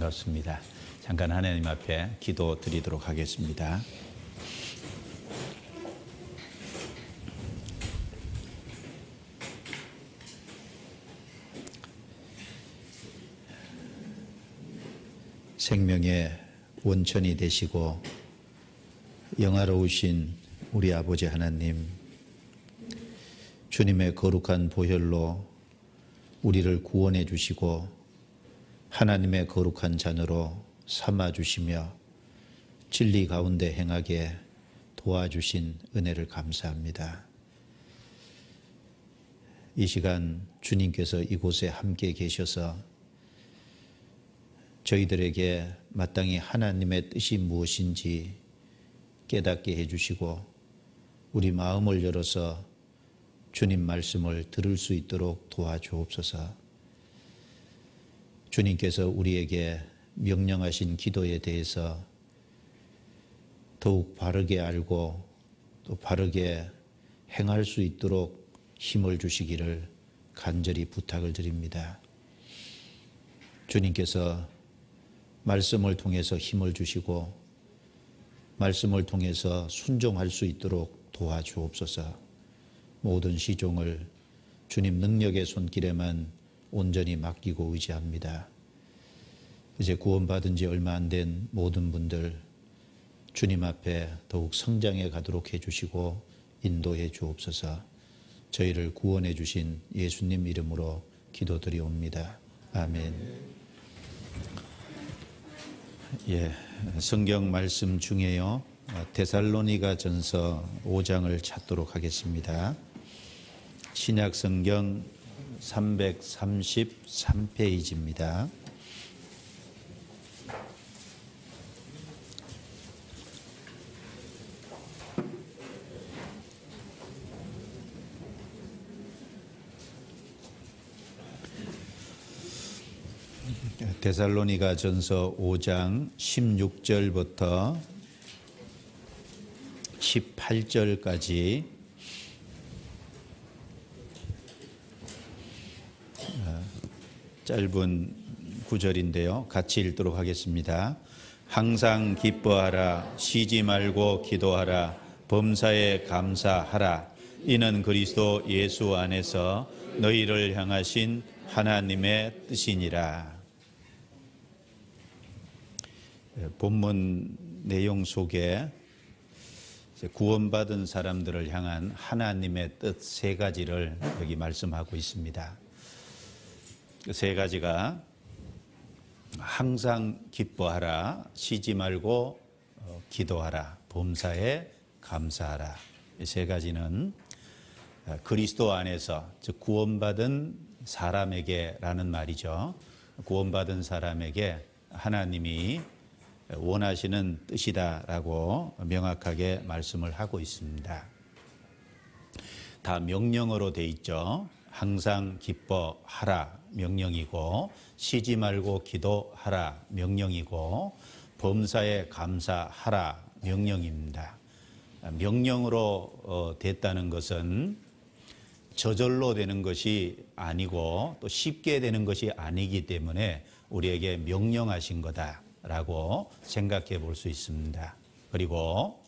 반갑습니다. 잠깐 하나님 앞에 기도 드리도록 하겠습니다. 생명의 원천이 되시고 영화로우신 우리 아버지 하나님, 주님의 거룩한 보혈로 우리를 구원해 주시고 하나님의 거룩한 자녀로 삼아 주시며 진리 가운데 행하게 도와주신 은혜를 감사합니다. 이 시간 주님께서 이곳에 함께 계셔서 저희들에게 마땅히 하나님의 뜻이 무엇인지 깨닫게 해주시고 우리 마음을 열어서 주님 말씀을 들을 수 있도록 도와주옵소서. 주님께서 우리에게 명령하신 기도에 대해서 더욱 바르게 알고 또 바르게 행할 수 있도록 힘을 주시기를 간절히 부탁을 드립니다. 주님께서 말씀을 통해서 힘을 주시고 말씀을 통해서 순종할 수 있도록 도와주옵소서 모든 시종을 주님 능력의 손길에만 온전히 맡기고 의지합니다. 이제 구원받은 지 얼마 안 된 모든 분들 주님 앞에 더욱 성장해 가도록 해주시고 인도해 주옵소서 저희를 구원해 주신 예수님 이름으로 기도드리옵니다. 아멘. 예, 성경 말씀 중에요. 데살로니가 전서 5장을 찾도록 하겠습니다. 신약 성경 333페이지입니다. 데살로니가 전서 5장 16절부터 18절까지 짧은 구절인데요. 같이 읽도록 하겠습니다. 항상 기뻐하라, 쉬지 말고 기도하라, 범사에 감사하라. 이는 그리스도 예수 안에서 너희를 향하신 하나님의 뜻이니라. 예, 본문 내용 속에 구원받은 사람들을 향한 하나님의 뜻 세 가지를 여기 말씀하고 있습니다. 세 가지가 항상 기뻐하라, 쉬지 말고 어, 기도하라, 범사에 감사하라. 세 가지는 어, 그리스도 안에서 즉 구원받은 사람에게라는 말이죠. 구원받은 사람에게 하나님이 원하시는 뜻이다라고 명확하게 말씀을 하고 있습니다. 다명령으로돼 있죠. 항상 기뻐하라 명령이고 쉬지 말고 기도하라 명령이고 범사에 감사하라 명령입니다. 명령으로 어, 됐다는 것은 저절로 되는 것이 아니고 또 쉽게 되는 것이 아니기 때문에 우리에게 명령하신 거다라고 생각해 볼 수 있습니다. 그리고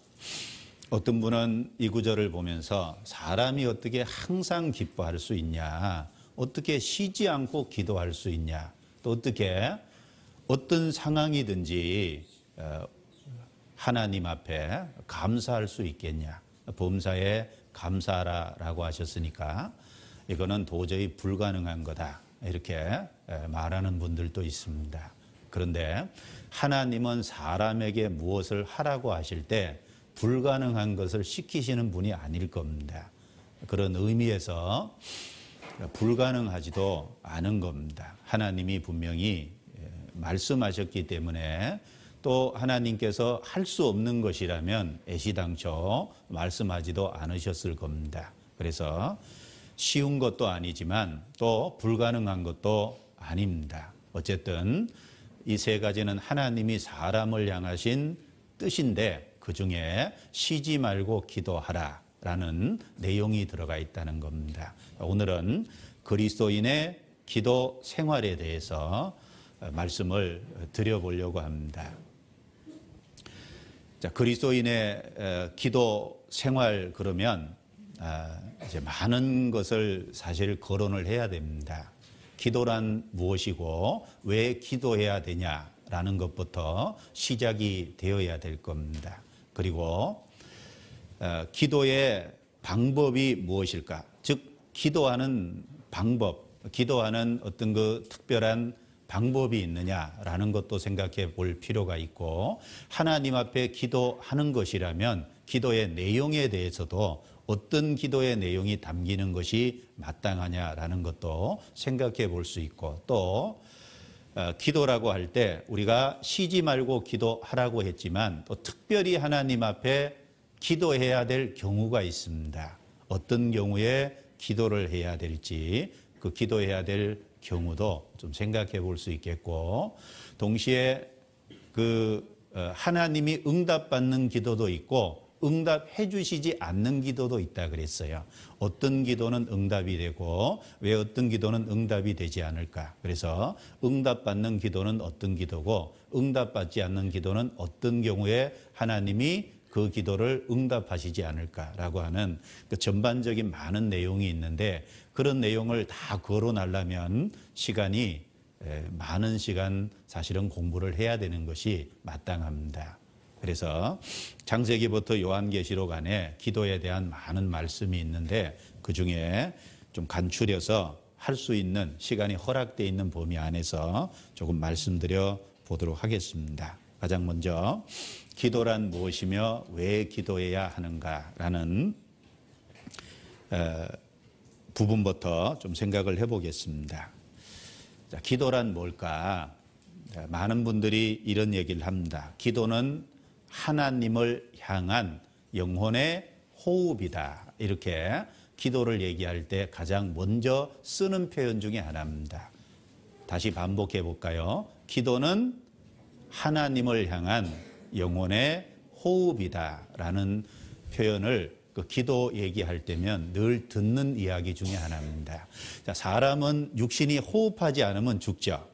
어떤 분은 이 구절을 보면서 사람이 어떻게 항상 기뻐할 수 있냐. 어떻게 쉬지 않고 기도할 수 있냐? 또 어떻게 어떤 상황이든지 어, 하나님 앞에 감사할 수 있겠냐? 범사에 감사라라고 하셨으니까 이거는 도저히 불가능한 거다. 이렇게 말하는 분들도 있습니다. 그런데 하나님은 사람에게 무엇을 하라고 하실 때 불가능한 것을 시키시는 분이 아닐 겁니다. 그런 의미에서 그러니까 불가능하지도 않은 겁니다. 하나님이 분명히 예, 말씀하셨기 때문에 또 하나님께서 할 수 없는 것이라면 애시당초 말씀하지도 않으셨을 겁니다. 그래서 쉬운 것도 아니지만 또 불가능한 것도 아닙니다. 어쨌든 이 세 가지는 하나님이 사람을 향하신 뜻인데 그 중에 쉬지 말고 기도하라. 라는 내용이 들어가 있다는 겁니다. 오늘은 그리스도인의 기도 생활에 대해서 어, 말씀을 드려보려고 합니다. 자, 그리스도인의 어, 기도 생활 그러면 아, 이제 많은 것을 사실 거론을 해야 됩니다. 기도란 무엇이고 왜 기도해야 되냐라는 것부터 시작이 되어야 될 겁니다. 그리고 어, 기도의 방법이 무엇일까? 즉, 기도하는 방법, 기도하는 어떤 그 특별한 방법이 있느냐라는 것도 생각해 볼 필요가 있고, 하나님 앞에 기도하는 것이라면 기도의 내용에 대해서도 어떤 기도의 내용이 담기는 것이 마땅하냐라는 것도 생각해 볼 수 있고, 또, 어, 기도라고 할 때 우리가 쉬지 말고 기도하라고 했지만 또 특별히 하나님 앞에 기도해야 될 경우가 있습니다. 어떤 경우에 기도를 해야 될지 그 기도해야 될 경우도 좀 생각해 볼 수 있겠고 동시에 그 어, 하나님이 응답받는 기도도 있고 응답해 주시지 않는 기도도 있다 그랬어요. 어떤 기도는 응답이 되고 왜 어떤 기도는 응답이 되지 않을까? 그래서 응답받는 기도는 어떤 기도고 응답받지 않는 기도는 어떤 경우에 하나님이 그 기도를 응답하시지 않을까라고 하는 그 전반적인 많은 내용이 있는데 그런 내용을 다 거론하려면 시간이 많은 시간 사실은 공부를 해야 되는 것이 마땅합니다. 그래서 장세기부터 요한계시록 안에 기도에 대한 많은 말씀이 있는데 그 중에 좀 간추려서 할 수 있는 시간이 허락되어 있는 범위 안에서 조금 말씀드려 보도록 하겠습니다. 가장 먼저 기도란 무엇이며 왜 기도해야 하는가라는 어, 부분부터 좀 생각을 해보겠습니다. 자, 기도란 뭘까? 많은 분들이 이런 얘기를 합니다. 기도는 하나님을 향한 영혼의 호흡이다. 이렇게 기도를 얘기할 때 가장 먼저 쓰는 표현 중에 하나입니다. 다시 반복해 볼까요? 기도는 하나님을 향한 영혼의 호흡이다라는 표현을 그 기도 얘기할 때면 늘 듣는 이야기 중에 하나입니다. 자, 사람은 육신이 호흡하지 않으면 죽죠.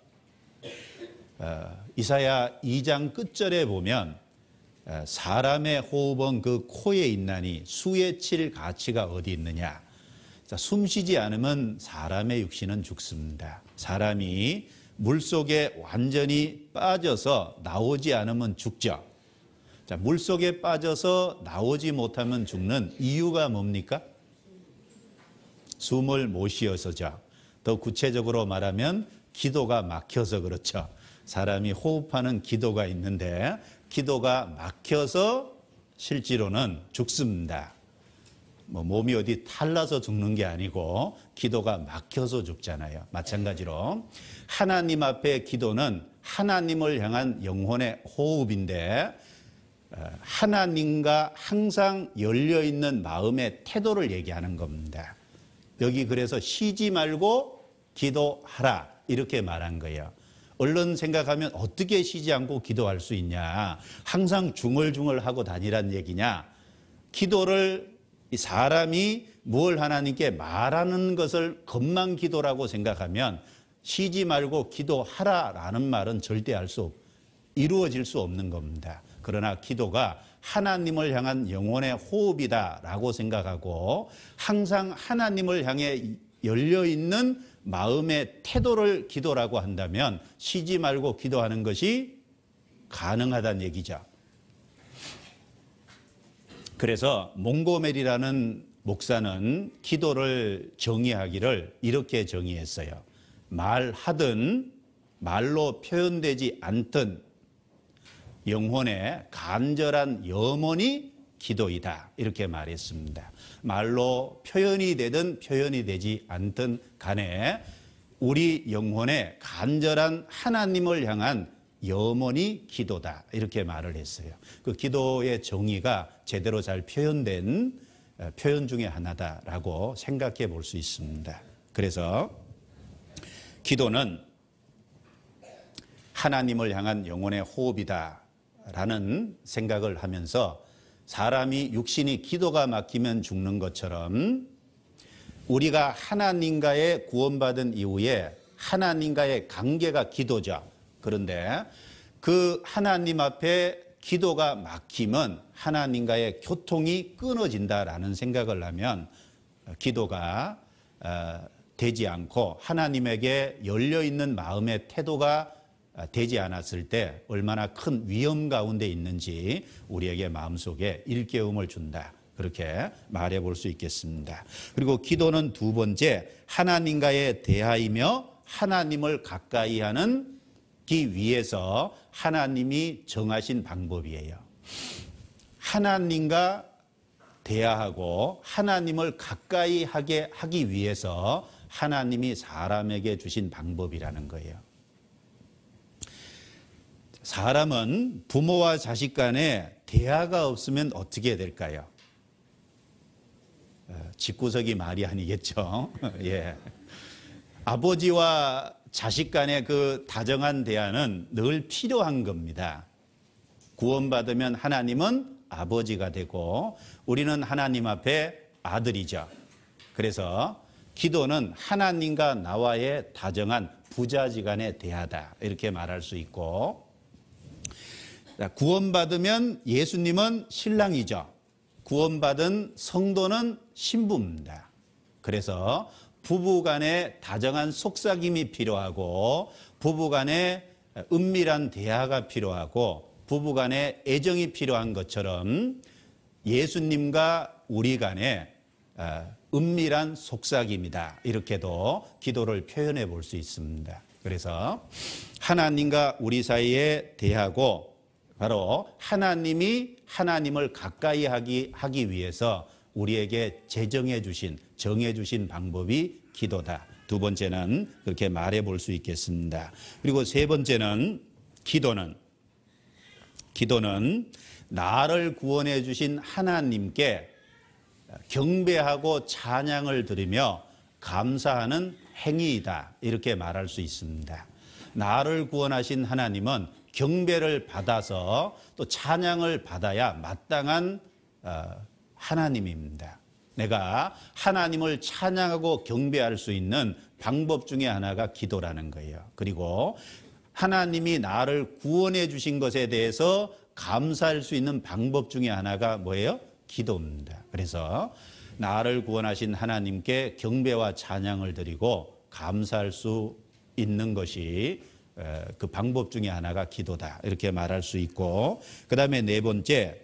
어, 이사야 2장 끝절에 보면 어, 사람의 호흡은 그 코에 있나니 수에 칠 가치가 어디 있느냐. 자, 숨 쉬지 않으면 사람의 육신은 죽습니다. 사람이 물 속에 완전히 빠져서 나오지 않으면 죽죠. 자, 물속에 빠져서 나오지 못하면 죽는 이유가 뭡니까? 숨을 못 쉬어서죠. 더 구체적으로 말하면 기도가 막혀서 그렇죠. 사람이 호흡하는 기도가 있는데 기도가 막혀서 실제로는 죽습니다. 뭐 몸이 어디 탈라서 죽는 게 아니고 기도가 막혀서 죽잖아요. 마찬가지로 하나님 앞에 기도는 하나님을 향한 영혼의 호흡인데 하나님과 항상 열려 있는 마음의 태도를 얘기하는 겁니다. 여기 그래서 쉬지 말고 기도하라 이렇게 말한 거예요. 얼른 생각하면 어떻게 쉬지 않고 기도할 수 있냐? 항상 중얼중얼 하고 다니란 얘기냐? 기도를 사람이 무 하나님께 말하는 것을 겉만 기도라고 생각하면 쉬지 말고 기도하라라는 말은 절대 할수 이루어질 수 없는 겁니다. 그러나 기도가 하나님을 향한 영혼의 호흡이다라고 생각하고 항상 하나님을 향해 열려 있는 마음의 태도를 기도라고 한다면 쉬지 말고 기도하는 것이 가능하다는 얘기죠. 그래서 몽고메리라는 목사는 기도를 정의하기를 이렇게 정의했어요. 말하든 말로 표현되지 않든 영혼의 간절한 염원이 기도이다. 이렇게 말했습니다. 말로 표현이 되든 표현이 되지 않든 간에 우리 영혼의 간절한 하나님을 향한 염원이 기도다. 이렇게 말을 했어요. 그 기도의 정의가 제대로 잘 표현된 어, 표현 중에 하나다라고 생각해 볼 수 있습니다. 그래서 기도는 하나님을 향한 영혼의 호흡이다. 라는 생각을 하면서 사람이 육신이 기도가 막히면 죽는 것처럼 우리가 하나님과의 구원받은 이후에 하나님과의 관계가 기도죠. 그런데 그 하나님 앞에 기도가 막히면 하나님과의 교통이 끊어진다라는 생각을 하면 기도가 어, 되지 않고 하나님에게 열려 있는 마음의 태도가 아, 되지 않았을 때 얼마나 큰 위험 가운데 있는지 우리에게 마음속에 일깨움을 준다. 그렇게 말해 볼 수 있겠습니다. 그리고 기도는 두 번째 하나님과의 대화이며 하나님을 가까이 하는 기 위해서 하나님이 정하신 방법이에요. 하나님과 대화하고 하나님을 가까이 하게 하기 위해서 하나님이 사람에게 주신 방법이라는 거예요. 사람은 부모와 자식 간에 대화가 없으면 어떻게 될까요? 어, 집구석이 말이 아니겠죠. 예. 아버지와 자식 간의 그 다정한 대화는 늘 필요한 겁니다. 구원받으면 하나님은 아버지가 되고 우리는 하나님 앞에 아들이죠. 그래서 기도는 하나님과 나와의 다정한 부자지간의 대화다. 이렇게 말할 수 있고 구원받으면 예수님은 신랑이죠. 구원받은 성도는 신부입니다. 그래서 부부 간의 다정한 속삭임이 필요하고 부부 간의 은밀한 대화가 필요하고 부부 간의 애정이 필요한 것처럼 예수님과 우리 간의 아, 은밀한 속삭임이다. 이렇게도 기도를 표현해 볼 수 있습니다. 그래서 하나님과 우리 사이에 대하고 바로 하나님이 하나님을 가까이 하기, 하기 위해서 우리에게 제정해 주신, 정해 주신 방법이 기도다. 두 번째는 그렇게 말해 볼 수 있겠습니다. 그리고 세 번째는 기도는, 기도는 나를 구원해 주신 하나님께 경배하고 찬양을 드리며 감사하는 행위이다. 이렇게 말할 수 있습니다. 나를 구원하신 하나님은 경배를 받아서 또 찬양을 받아야 마땅한 어, 하나님입니다. 내가 하나님을 찬양하고 경배할 수 있는 방법 중에 하나가 기도라는 거예요. 그리고 하나님이 나를 구원해 주신 것에 대해서 감사할 수 있는 방법 중에 하나가 뭐예요? 기도입니다. 그래서 나를 구원하신 하나님께 경배와 찬양을 드리고 감사할 수 있는 것이 그 방법 중에 하나가 기도다. 이렇게 말할 수 있고, 그 다음에 네 번째,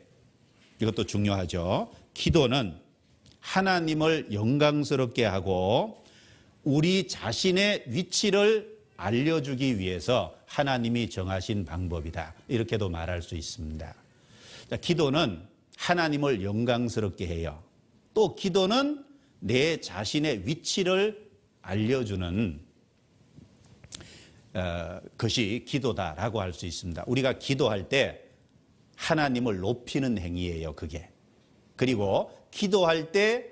이것도 중요하죠. 기도는 하나님을 영광스럽게 하고, 우리 자신의 위치를 알려주기 위해서 하나님이 정하신 방법이다. 이렇게도 말할 수 있습니다. 자, 기도는 하나님을 영광스럽게 해요. 또 기도는 내 자신의 위치를 알려주는 어, 것이 기도다라고 할 수 있습니다. 우리가 기도할 때 하나님을 높이는 행위예요, 그게. 그리고 기도할 때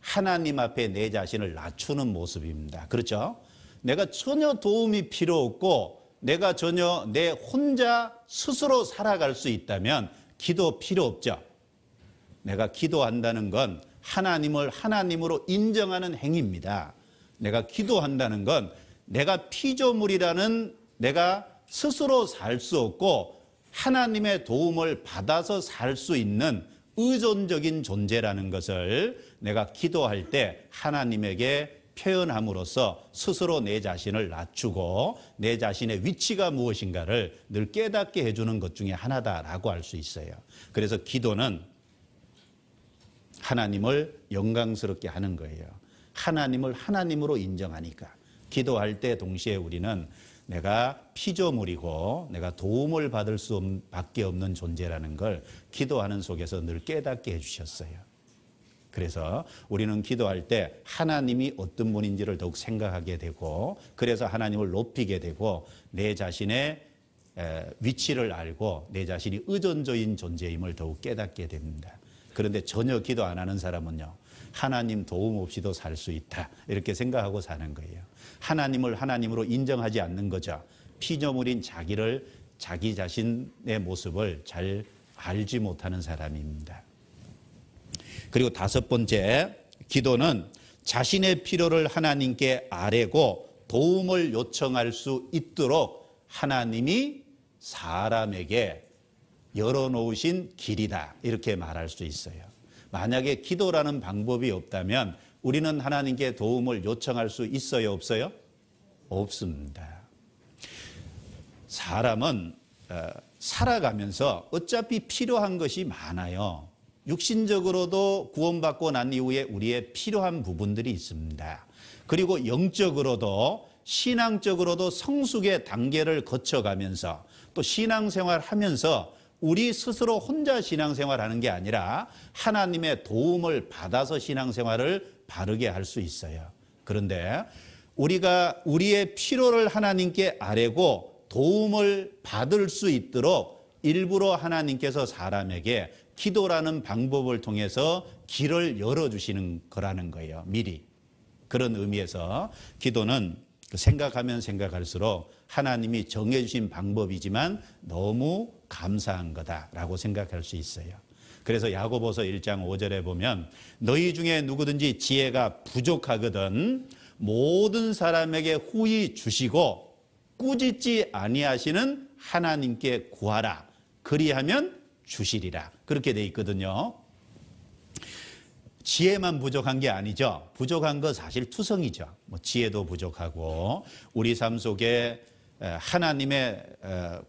하나님 앞에 내 자신을 낮추는 모습입니다. 그렇죠? 내가 전혀 도움이 필요 없고 내가 전혀 내 혼자 스스로 살아갈 수 있다면 기도 필요 없죠. 내가 기도한다는 건 하나님을 하나님으로 인정하는 행위입니다. 내가 기도한다는 건 내가 피조물이라는 내가 스스로 살 수 없고 하나님의 도움을 받아서 살 수 있는 의존적인 존재라는 것을 내가 기도할 때 하나님에게 표현함으로써 스스로 내 자신을 낮추고 내 자신의 위치가 무엇인가를 늘 깨닫게 해주는 것 중에 하나다라고 할 수 있어요. 그래서 기도는 하나님을 영광스럽게 하는 거예요. 하나님을 하나님으로 인정하니까. 기도할 때 동시에 우리는 내가 피조물이고 내가 도움을 받을 수 밖에 없는 존재라는 걸 기도하는 속에서 늘 깨닫게 해주셨어요. 그래서 우리는 기도할 때 하나님이 어떤 분인지를 더욱 생각하게 되고 그래서 하나님을 높이게 되고 내 자신의 위치를 알고 내 자신이 의존적인 존재임을 더욱 깨닫게 됩니다. 그런데 전혀 기도 안 하는 사람은요. 하나님 도움 없이도 살 수 있다. 이렇게 생각하고 사는 거예요. 하나님을 하나님으로 인정하지 않는 거죠. 피조물인 자기를 자기 자신의 모습을 잘 알지 못하는 사람입니다. 그리고 다섯 번째, 기도는 자신의 필요를 하나님께 아뢰고 도움을 요청할 수 있도록 하나님이 사람에게 열어놓으신 길이다. 이렇게 말할 수 있어요. 만약에 기도라는 방법이 없다면 우리는 하나님께 도움을 요청할 수 있어요, 없어요? 없습니다. 사람은 어, 살아가면서 어차피 필요한 것이 많아요. 육신적으로도 구원받고 난 이후에 우리의 필요한 부분들이 있습니다. 그리고 영적으로도 신앙적으로도 성숙의 단계를 거쳐가면서 또 신앙생활 하면서 우리 스스로 혼자 신앙생활 하는 게 아니라 하나님의 도움을 받아서 신앙생활을 바르게 할 수 있어요. 그런데 우리가 우리의 필요를 하나님께 아뢰고 도움을 받을 수 있도록 일부러 하나님께서 사람에게 기도라는 방법을 통해서 길을 열어주시는 거라는 거예요. 미리. 그런 의미에서 기도는 생각하면 생각할수록 하나님이 정해주신 방법이지만 너무 감사한 거다라고 생각할 수 있어요. 그래서 야고보서 1장 5절에 보면 너희 중에 누구든지 지혜가 부족하거든 모든 사람에게 후히 주시고 꾸짖지 아니하시는 하나님께 구하라. 그리하면 주시리라. 그렇게 돼 있거든요. 지혜만 부족한 게 아니죠. 부족한 거 사실 투성이죠. 뭐 지혜도 부족하고 우리 삶 속에 하나님의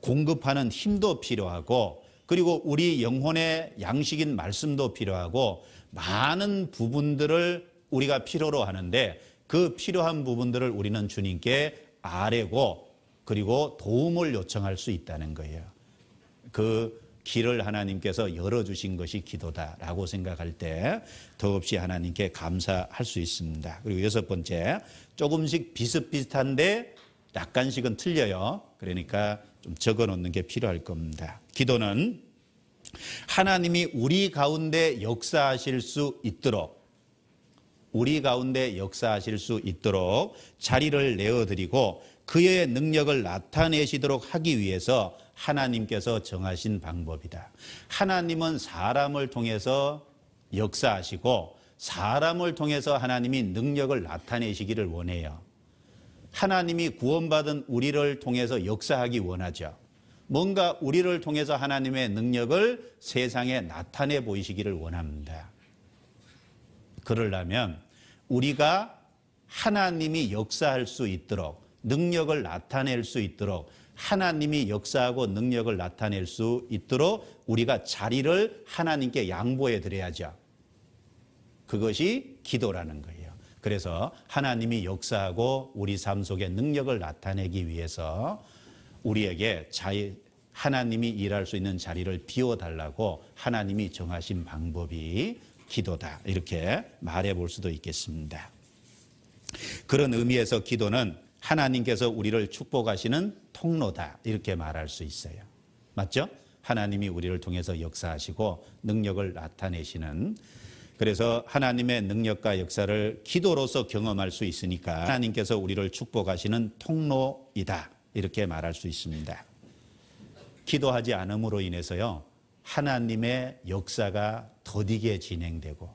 공급하는 힘도 필요하고 그리고 우리 영혼의 양식인 말씀도 필요하고 많은 부분들을 우리가 필요로 하는데 그 필요한 부분들을 우리는 주님께 아뢰고 그리고 도움을 요청할 수 있다는 거예요. 그 길을 하나님께서 열어주신 것이 기도다라고 생각할 때 더없이 하나님께 감사할 수 있습니다. 그리고 여섯 번째, 조금씩 비슷비슷한데 약간씩은 틀려요. 그러니까 좀 적어 놓는 게 필요할 겁니다. 기도는 하나님이 우리 가운데 역사하실 수 있도록 우리 가운데 역사하실 수 있도록 자리를 내어드리고 그의 능력을 나타내시도록 하기 위해서 하나님께서 정하신 방법이다. 하나님은 사람을 통해서 역사하시고 사람을 통해서 하나님이 능력을 나타내시기를 원해요. 하나님이 구원받은 우리를 통해서 역사하기 원하죠. 뭔가 우리를 통해서 하나님의 능력을 세상에 나타내 보이시기를 원합니다. 그러려면 우리가 하나님이 역사할 수 있도록 능력을 나타낼 수 있도록 하나님이 역사하고 능력을 나타낼 수 있도록 우리가 자리를 하나님께 양보해 드려야죠. 그것이 기도라는 거예요. 그래서 하나님이 역사하고 우리 삶 속에 능력을 나타내기 위해서 우리에게 자유, 하나님이 일할 수 있는 자리를 비워달라고 하나님이 정하신 방법이 기도다. 이렇게 말해 볼 수도 있겠습니다. 그런 의미에서 기도는 하나님께서 우리를 축복하시는 통로다. 이렇게 말할 수 있어요. 맞죠? 하나님이 우리를 통해서 역사하시고 능력을 나타내시는 그래서 하나님의 능력과 역사를 기도로서 경험할 수 있으니까 하나님께서 우리를 축복하시는 통로이다. 이렇게 말할 수 있습니다. 기도하지 않음으로 인해서요, 하나님의 역사가 더디게 진행되고,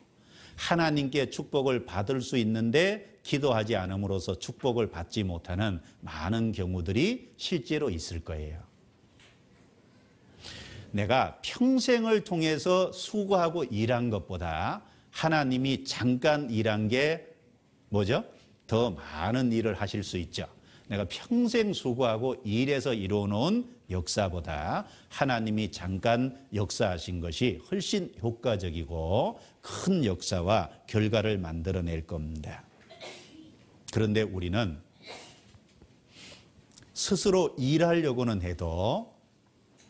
하나님께 축복을 받을 수 있는데 기도하지 않음으로써 축복을 받지 못하는 많은 경우들이 실제로 있을 거예요. 내가 평생을 통해서 수고하고 일한 것보다 하나님이 잠깐 일한 게 뭐죠? 더 많은 일을 하실 수 있죠. 내가 평생 수고하고 일해서 이뤄놓은 역사보다 하나님이 잠깐 역사하신 것이 훨씬 효과적이고 큰 역사와 결과를 만들어낼 겁니다. 그런데 우리는 스스로 일하려고는 해도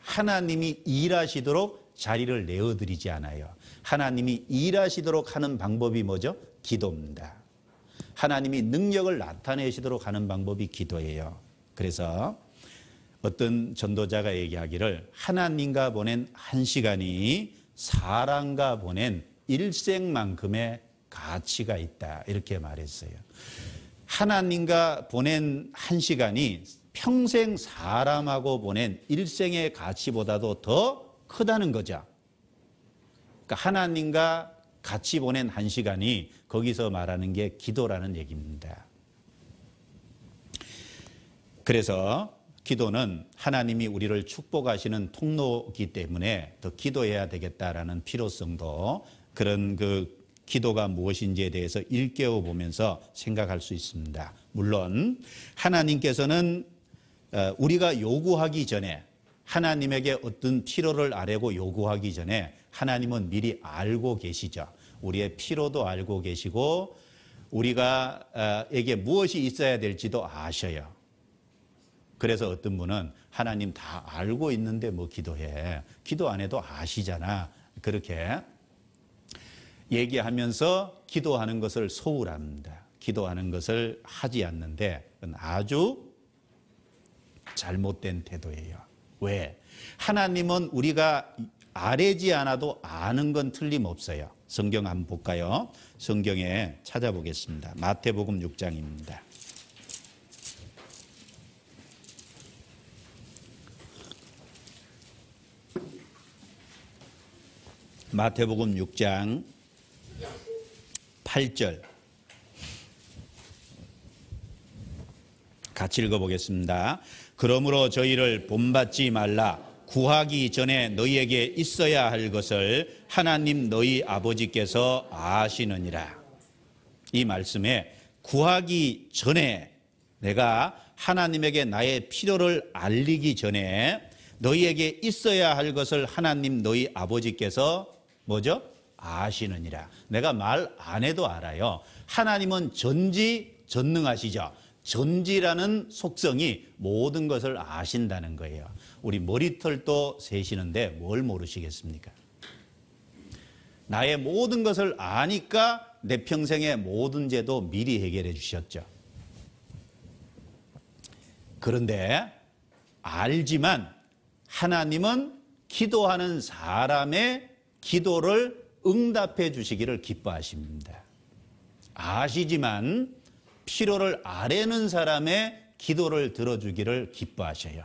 하나님이 일하시도록 자리를 내어드리지 않아요. 하나님이 일하시도록 하는 방법이 뭐죠? 기도입니다. 하나님이 능력을 나타내시도록 하는 방법이 기도예요. 그래서 어떤 전도자가 얘기하기를 하나님과 보낸 한 시간이 사람과 보낸 일생만큼의 가치가 있다. 이렇게 말했어요. 하나님과 보낸 한 시간이 평생 사람하고 보낸 일생의 가치보다도 더 크다는 거죠. 그러니까 하나님과 같이 보낸 한 시간이 거기서 말하는 게 기도라는 얘기입니다. 그래서 기도는 하나님이 우리를 축복하시는 통로이기 때문에 더 기도해야 되겠다라는 필요성도 그런 그 기도가 무엇인지에 대해서 일깨워 보면서 생각할 수 있습니다. 물론 하나님께서는 어, 우리가 요구하기 전에 하나님에게 어떤 필요를 아뢰고 요구하기 전에 하나님은 미리 알고 계시죠. 우리의 피로도 알고 계시고 우리가 어, 에게 무엇이 있어야 될지도 아셔요. 그래서 어떤 분은 하나님 다 알고 있는데 뭐 기도해. 기도 안 해도 아시잖아. 그렇게 얘기하면서 기도하는 것을 소홀합니다. 기도하는 것을 하지 않는데 아주 잘못된 태도예요. 왜? 하나님은 우리가 아래지 않아도 아는 건 틀림없어요. 성경 한번 볼까요? 성경에 찾아보겠습니다. 마태복음 6장입니다. 마태복음 6장 8절 같이 읽어보겠습니다. 그러므로 저희를 본받지 말라 구하기 전에 너희에게 있어야 할 것을 하나님 너희 아버지께서 아시느니라. 이 말씀에 구하기 전에 내가 하나님에게 나의 필요를 알리기 전에 너희에게 있어야 할 것을 하나님 너희 아버지께서 뭐죠? 아시느니라. 내가 말 안 해도 알아요. 하나님은 전지 전능하시죠. 전지라는 속성이 모든 것을 아신다는 거예요. 우리 머리털도 세시는데 뭘 모르시겠습니까? 나의 모든 것을 아니까 내 평생의 모든 죄도 미리 해결해 주셨죠. 그런데 알지만 하나님은 기도하는 사람의 기도를 응답해 주시기를 기뻐하십니다. 아시지만 필요를 아뢰는 사람의 기도를 들어주기를 기뻐하셔요.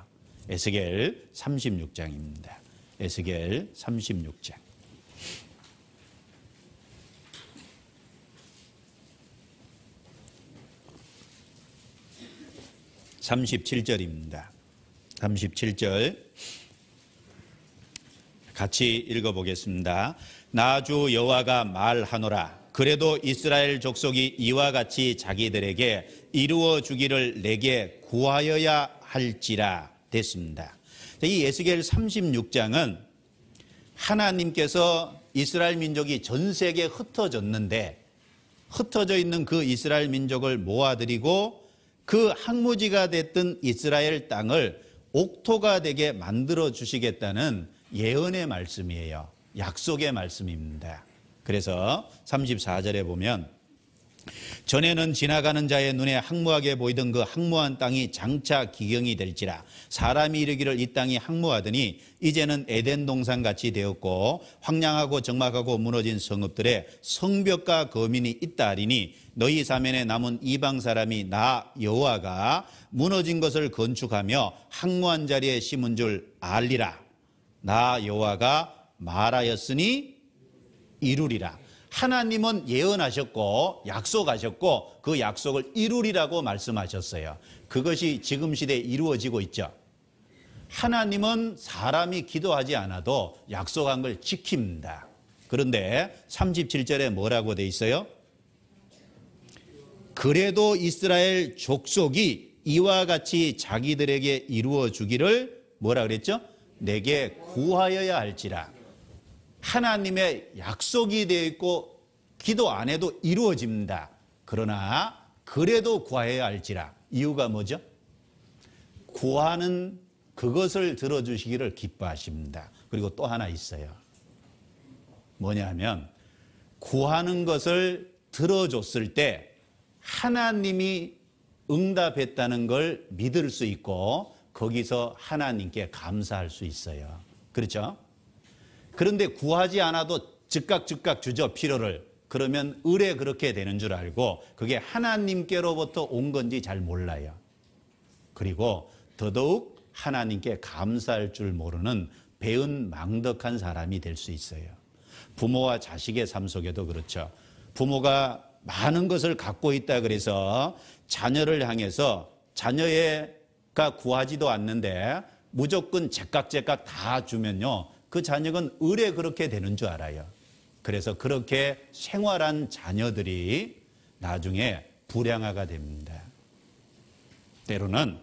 에스겔 36장입니다. 에스겔 36장. 삼십 절입니다 삼십절 같이 읽어보겠습니다. 나주 여호와가 말하노라 그래도 이스라엘 족속이 이와 같이 자기들에게 이루어 주기를 내게 구하여야 할지라 됐습니다. 이 예수겔 36장은 하나님께서 이스라엘 민족이 전 세계에 흩어졌는데 흩어져 있는 그 이스라엘 민족을 모아들이고 그 항무지가 됐던 이스라엘 땅을 옥토가 되게 만들어 주시겠다는 예언의 말씀이에요. 약속의 말씀입니다. 그래서 34절에 보면 전에는 지나가는 자의 눈에 항무하게 보이던 그 항무한 땅이 장차 기경이 될지라 사람이 이르기를 이 땅이 항무하더니 이제는 에덴 동산 같이 되었고 황량하고 적막하고 무너진 성읍들의 성벽과 거민이 있다 하리니 너희 사면에 남은 이방 사람이 나 여호와가 무너진 것을 건축하며 항무한 자리에 심은 줄 알리라 나 여호와가 말하였으니 이루리라. 하나님은 예언하셨고 약속하셨고 그 약속을 이루리라고 말씀하셨어요. 그것이 지금 시대에 이루어지고 있죠. 하나님은 사람이 기도하지 않아도 약속한 걸 지킵니다. 그런데 37절에 뭐라고 돼 있어요? 그래도 이스라엘 족속이 이와 같이 자기들에게 이루어 주기를 뭐라 그랬죠? 내게 구하여야 할지라. 하나님의 약속이 되어 있고 기도 안 해도 이루어집니다. 그러나 그래도 구하야 할지라. 이유가 뭐죠? 구하는 그것을 들어주시기를 기뻐하십니다. 그리고 또 하나 있어요. 뭐냐면 구하는 것을 들어줬을 때 하나님이 응답했다는 걸 믿을 수 있고 거기서 하나님께 감사할 수 있어요. 그렇죠? 그런데 구하지 않아도 즉각 즉각 주죠 필요를 그러면 을에 그렇게 되는 줄 알고 그게 하나님께로부터 온 건지 잘 몰라요. 그리고 더더욱 하나님께 감사할 줄 모르는 배은 망덕한 사람이 될 수 있어요. 부모와 자식의 삶 속에도 그렇죠. 부모가 많은 것을 갖고 있다 그래서 자녀를 향해서 자녀가 구하지도 않는데 무조건 제깍제깍 다 주면요. 그 자녀는 의뢰 그렇게 되는 줄 알아요. 그래서 그렇게 생활한 자녀들이 나중에 불량아가 됩니다. 때로는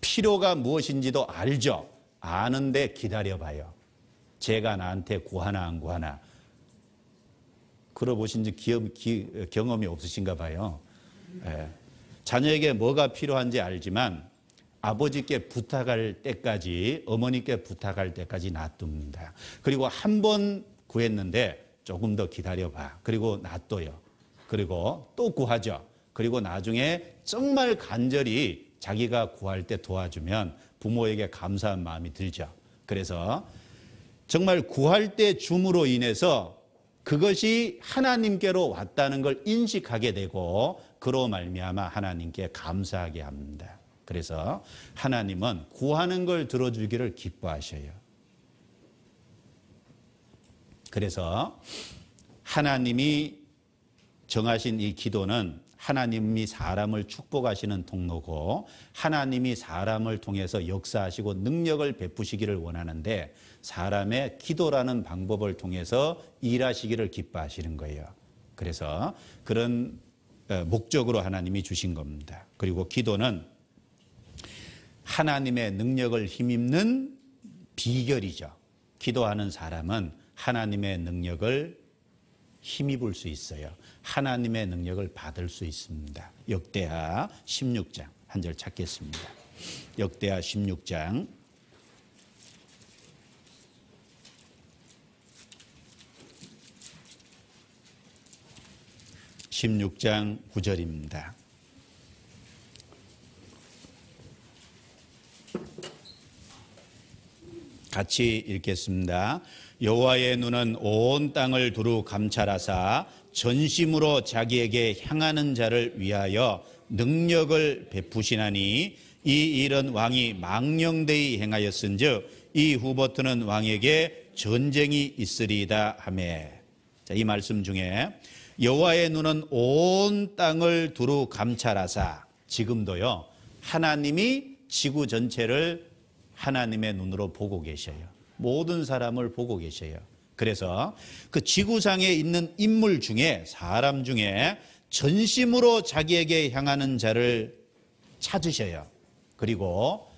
필요가 무엇인지도 알죠. 아는데 기다려봐요. 제가 나한테 구하나 안 구하나. 그러보신 지 경험이 없으신가 봐요. 예. 자녀에게 뭐가 필요한지 알지만 아버지께 부탁할 때까지 어머니께 부탁할 때까지 놔둡니다. 그리고 한 번 구했는데 조금 더 기다려봐. 그리고 놔둬요. 그리고 또 구하죠. 그리고 나중에 정말 간절히 자기가 구할 때 도와주면 부모에게 감사한 마음이 들죠. 그래서 정말 구할 때 줌으로 인해서 그것이 하나님께로 왔다는 걸 인식하게 되고 그로 말미암아 하나님께 감사하게 합니다. 그래서 하나님은 구하는 걸 들어주기를 기뻐하셔요. 그래서 하나님이 정하신 이 기도는 하나님이 사람을 축복하시는 통로고 하나님이 사람을 통해서 역사하시고 능력을 베푸시기를 원하는데 사람의 기도라는 방법을 통해서 일하시기를 기뻐하시는 거예요. 그래서 그런 어, 목적으로 하나님이 주신 겁니다. 그리고 기도는 하나님의 능력을 힘입는 비결이죠. 기도하는 사람은 하나님의 능력을 힘입을 수 있어요. 하나님의 능력을 받을 수 있습니다. 역대하 16장 한 절 찾겠습니다. 역대하 16장 16장 9절입니다. 같이 읽겠습니다. 여호와의 눈은 온 땅을 두루 감찰하사 전심으로 자기에게 향하는 자를 위하여 능력을 베푸시나니 이 일은 왕이 망령되이 행하였은즉 이 후버트는 왕에게 전쟁이 있으리다 하매. 자, 이 말씀 중에 여호와의 눈은 온 땅을 두루 감찰하사 지금도요. 하나님이 지구 전체를 하나님의 눈으로 보고 계셔요. 모든 사람을 보고 계셔요. 그래서 그 지구상에 있는 인물 중에 사람 중에 전심으로 자기에게 향하는 자를 찾으셔요. 그리고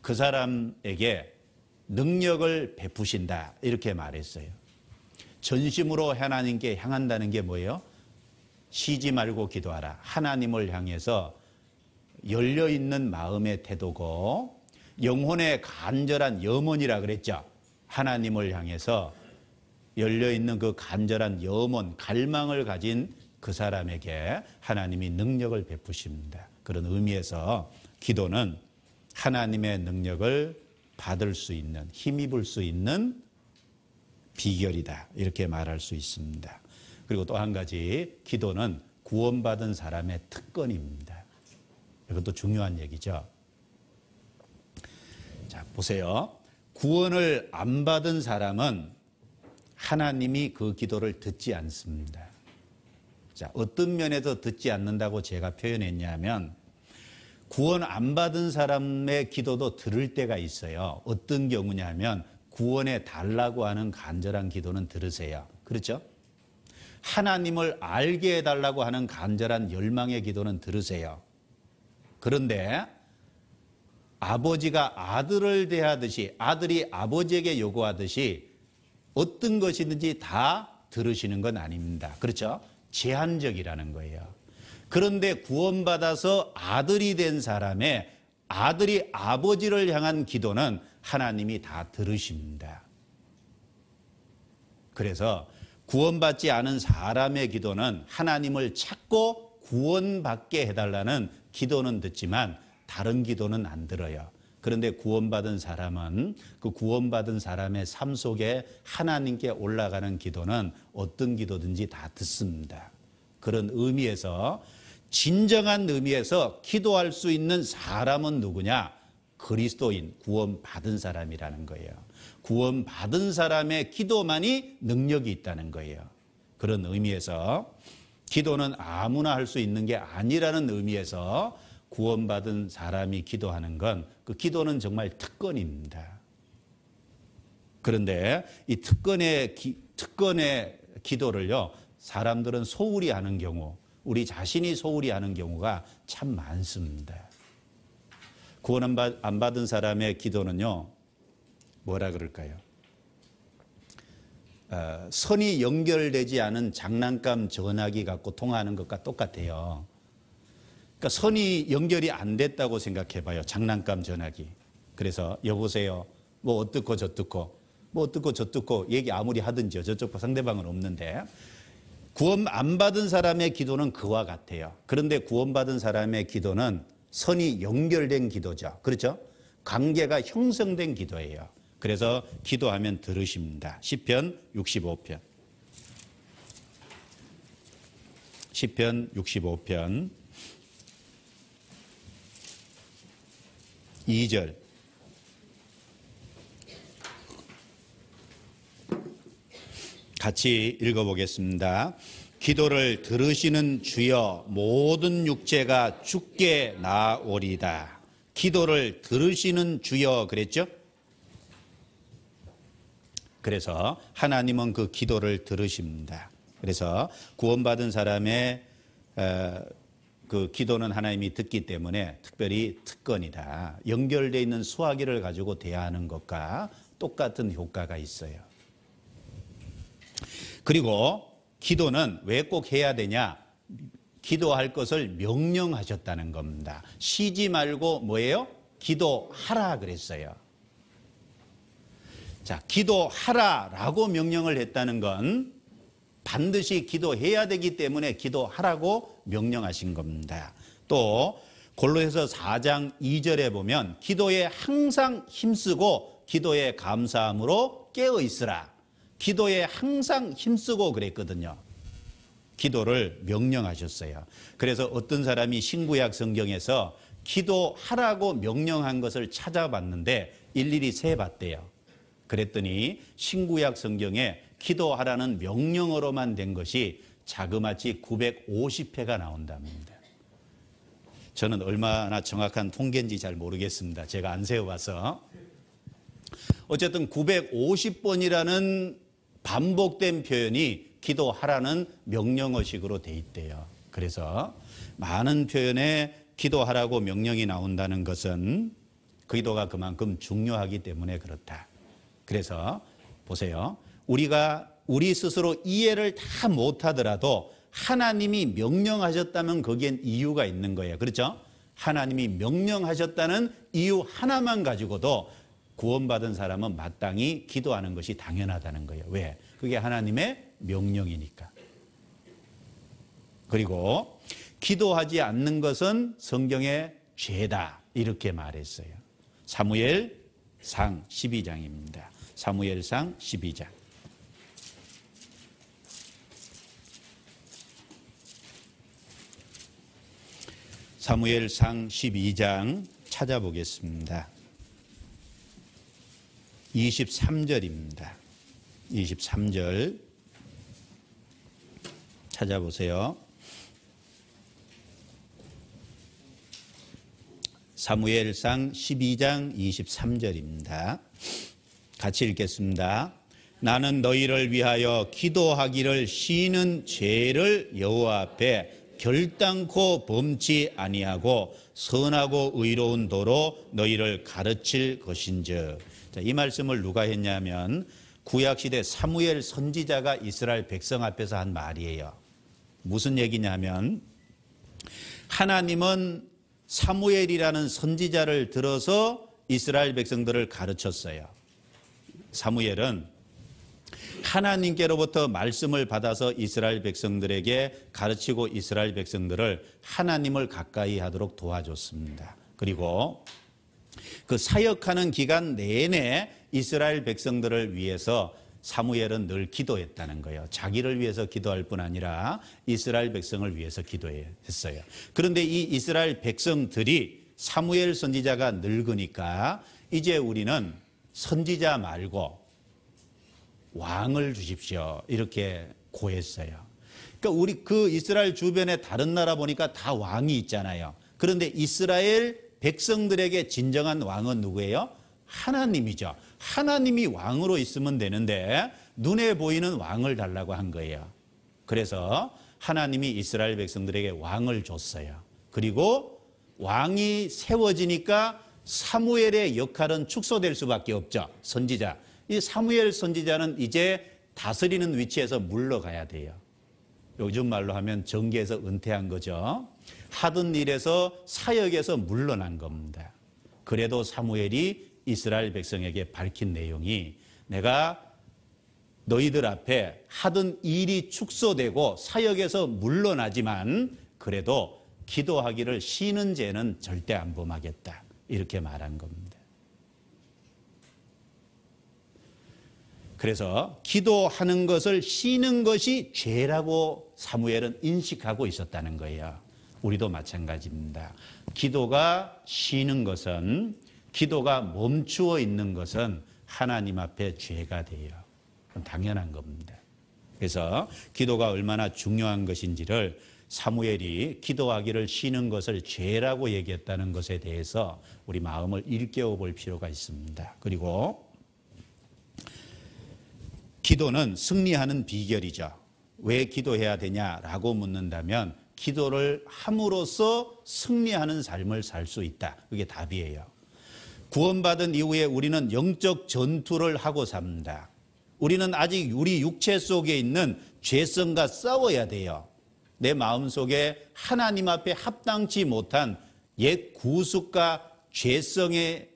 그 사람에게 능력을 베푸신다. 이렇게 말했어요. 전심으로 하나님께 향한다는 게 뭐예요? 쉬지 말고 기도하라. 하나님을 향해서 열려 있는 마음의 태도고 영혼의 간절한 염원이라 그랬죠. 하나님을 향해서 열려 있는 그 간절한 염원, 갈망을 가진 그 사람에게 하나님이 능력을 베푸십니다. 그런 의미에서 기도는 하나님의 능력을 받을 수 있는, 힘입을 수 있는 비결이다. 이렇게 말할 수 있습니다. 그리고 또 한 가지, 기도는 구원받은 사람의 특권입니다. 이것도 중요한 얘기죠. 자, 보세요. 구원을 안 받은 사람은 하나님이 그 기도를 듣지 않습니다. 자, 어떤 면에서 듣지 않는다고 제가 표현했냐면 구원 안 받은 사람의 기도도 들을 때가 있어요. 어떤 경우냐면 구원해 달라고 하는 간절한 기도는 들으세요. 그렇죠? 하나님을 알게 해달라고 하는 간절한 열망의 기도는 들으세요. 그런데 아버지가 아들을 대하듯이 아들이 아버지에게 요구하듯이 어떤 것이든지 다 들으시는 건 아닙니다. 그렇죠? 제한적이라는 거예요. 그런데 구원받아서 아들이 된 사람의 아들이 아버지를 향한 기도는 하나님이 다 들으십니다. 그래서 구원받지 않은 사람의 기도는 하나님을 찾고 구원받게 해달라는 기도는 듣지만 다른 기도는 안 들어요. 그런데 구원받은 사람은 그 구원받은 사람의 삶 속에 하나님께 올라가는 기도는 어떤 기도든지 다 듣습니다. 그런 의미에서 진정한 의미에서 기도할 수 있는 사람은 누구냐? 그리스도인, 구원받은 사람이라는 거예요. 구원받은 사람의 기도만이 능력이 있다는 거예요. 그런 의미에서 기도는 아무나 할 수 있는 게 아니라는 의미에서 구원받은 사람이 기도하는 건 그 기도는 정말 특권입니다. 그런데 이 특권의 기, 특권의 기도를요 사람들은 소홀히 하는 경우 우리 자신이 소홀히 하는 경우가 참 많습니다. 구원 안 받은 사람의 기도는요 뭐라 그럴까요? 어, 선이 연결되지 않은 장난감 전화기 갖고 통화하는 것과 똑같아요. 그러니까 선이 연결이 안 됐다고 생각해봐요. 장난감 전화기. 그래서 여보세요. 뭐 어떻고 저떻고 뭐 어떻고 저떻고 얘기 아무리 하든지요. 저쪽 상대방은 없는데 구원 안 받은 사람의 기도는 그와 같아요. 그런데 구원받은 사람의 기도는 선이 연결된 기도죠. 그렇죠? 관계가 형성된 기도예요. 그래서 기도하면 들으십니다. 시편 65편. 시편 65편 2절. 같이 읽어보겠습니다. 기도를 들으시는 주여 모든 육체가 죽게 나오리다. 기도를 들으시는 주여 그랬죠? 그래서 하나님은 그 기도를 들으십니다. 그래서 구원받은 사람의 어, 그 기도는 하나님이 듣기 때문에 특별히 특권이다. 연결되어 있는 수화기를 가지고 대하는 것과 똑같은 효과가 있어요. 그리고 기도는 왜 꼭 해야 되냐? 기도할 것을 명령하셨다는 겁니다. 쉬지 말고 뭐예요? 기도하라 그랬어요. 자, 기도하라라고 명령을 했다는 건 반드시 기도해야 되기 때문에 기도하라고 명령하신 겁니다. 또 골로에서 4장 2절에 보면 기도에 항상 힘쓰고 기도에 감사함으로 깨어 있으라. 기도에 항상 힘쓰고 그랬거든요. 기도를 명령하셨어요. 그래서 어떤 사람이 신구약 성경에서 기도하라고 명령한 것을 찾아봤는데 일일이 세 봤대요. 그랬더니 신구약 성경에 기도하라는 명령어로만된 것이 자그마치 950회가 나온답니다. 저는 얼마나 정확한 통계인지 잘 모르겠습니다. 제가 안 세워봐서. 어쨌든 950번이라는 반복된 표현이 기도하라는 명령어식으로 돼 있대요. 그래서 많은 표현에 기도하라고 명령이 나온다는 것은 기도가 그만큼 중요하기 때문에 그렇다. 그래서 보세요. 우리가 우리 스스로 이해를 다 못하더라도 하나님이 명령하셨다면 거기엔 이유가 있는 거예요. 그렇죠? 하나님이 명령하셨다는 이유 하나만 가지고도 구원받은 사람은 마땅히 기도하는 것이 당연하다는 거예요. 왜? 그게 하나님의 명령이니까. 그리고 기도하지 않는 것은 성경의 죄다. 이렇게 말했어요. 사무엘 상 12장입니다. 사무엘 상 12장. 사무엘상 12장 찾아보겠습니다. 23절입니다. 23절 찾아보세요. 사무엘상 12장 23절입니다. 같이 읽겠습니다. 나는 너희를 위하여 기도하기를 쉬는 죄를 여호와 앞에 결단코 범치 아니하고 선하고 의로운 도로 너희를 가르칠 것인즉 이 말씀을 누가 했냐면 구약 시대 사무엘 선지자가 이스라엘 백성 앞에서 한 말이에요. 무슨 얘기냐면 하나님은 사무엘이라는 선지자를 들어서 이스라엘 백성들을 가르쳤어요. 사무엘은 하나님께로부터 말씀을 받아서 이스라엘 백성들에게 가르치고 이스라엘 백성들을 하나님을 가까이 하도록 도와줬습니다. 그리고 그 사역하는 기간 내내 이스라엘 백성들을 위해서 사무엘은 늘 기도했다는 거예요. 자기를 위해서 기도할 뿐 아니라 이스라엘 백성을 위해서 기도했어요. 그런데 이 이스라엘 백성들이 사무엘 선지자가 늙으니까 이제 우리는 선지자 말고 왕을 주십시오. 이렇게 고했어요. 그러니까 우리 그 이스라엘 주변의 다른 나라 보니까 다 왕이 있잖아요. 그런데 이스라엘 백성들에게 진정한 왕은 누구예요? 하나님이죠. 하나님이 왕으로 있으면 되는데 눈에 보이는 왕을 달라고 한 거예요. 그래서 하나님이 이스라엘 백성들에게 왕을 줬어요. 그리고 왕이 세워지니까 사무엘의 역할은 축소될 수밖에 없죠. 선지자. 이 사무엘 선지자는 이제 다스리는 위치에서 물러가야 돼요. 요즘 말로 하면 정계에서 은퇴한 거죠. 하던 일에서 사역에서 물러난 겁니다. 그래도 사무엘이 이스라엘 백성에게 밝힌 내용이 내가 너희들 앞에 하던 일이 축소되고 사역에서 물러나지만 그래도 기도하기를 쉬는 죄는 절대 안 범하겠다. 이렇게 말한 겁니다. 그래서 기도하는 것을 쉬는 것이 죄라고 사무엘은 인식하고 있었다는 거예요. 우리도 마찬가지입니다. 기도가 쉬는 것은 기도가 멈추어 있는 것은 하나님 앞에 죄가 돼요. 당연한 겁니다. 그래서 기도가 얼마나 중요한 것인지를 사무엘이 기도하기를 쉬는 것을 죄라고 얘기했다는 것에 대해서 우리 마음을 일깨워 볼 필요가 있습니다. 그리고 기도는 승리하는 비결이죠. 왜 기도해야 되냐라고 묻는다면 기도를 함으로써 승리하는 삶을 살 수 있다. 그게 답이에요. 구원받은 이후에 우리는 영적 전투를 하고 삽니다. 우리는 아직 우리 육체 속에 있는 죄성과 싸워야 돼요. 내 마음 속에 하나님 앞에 합당치 못한 옛 구속과 죄성에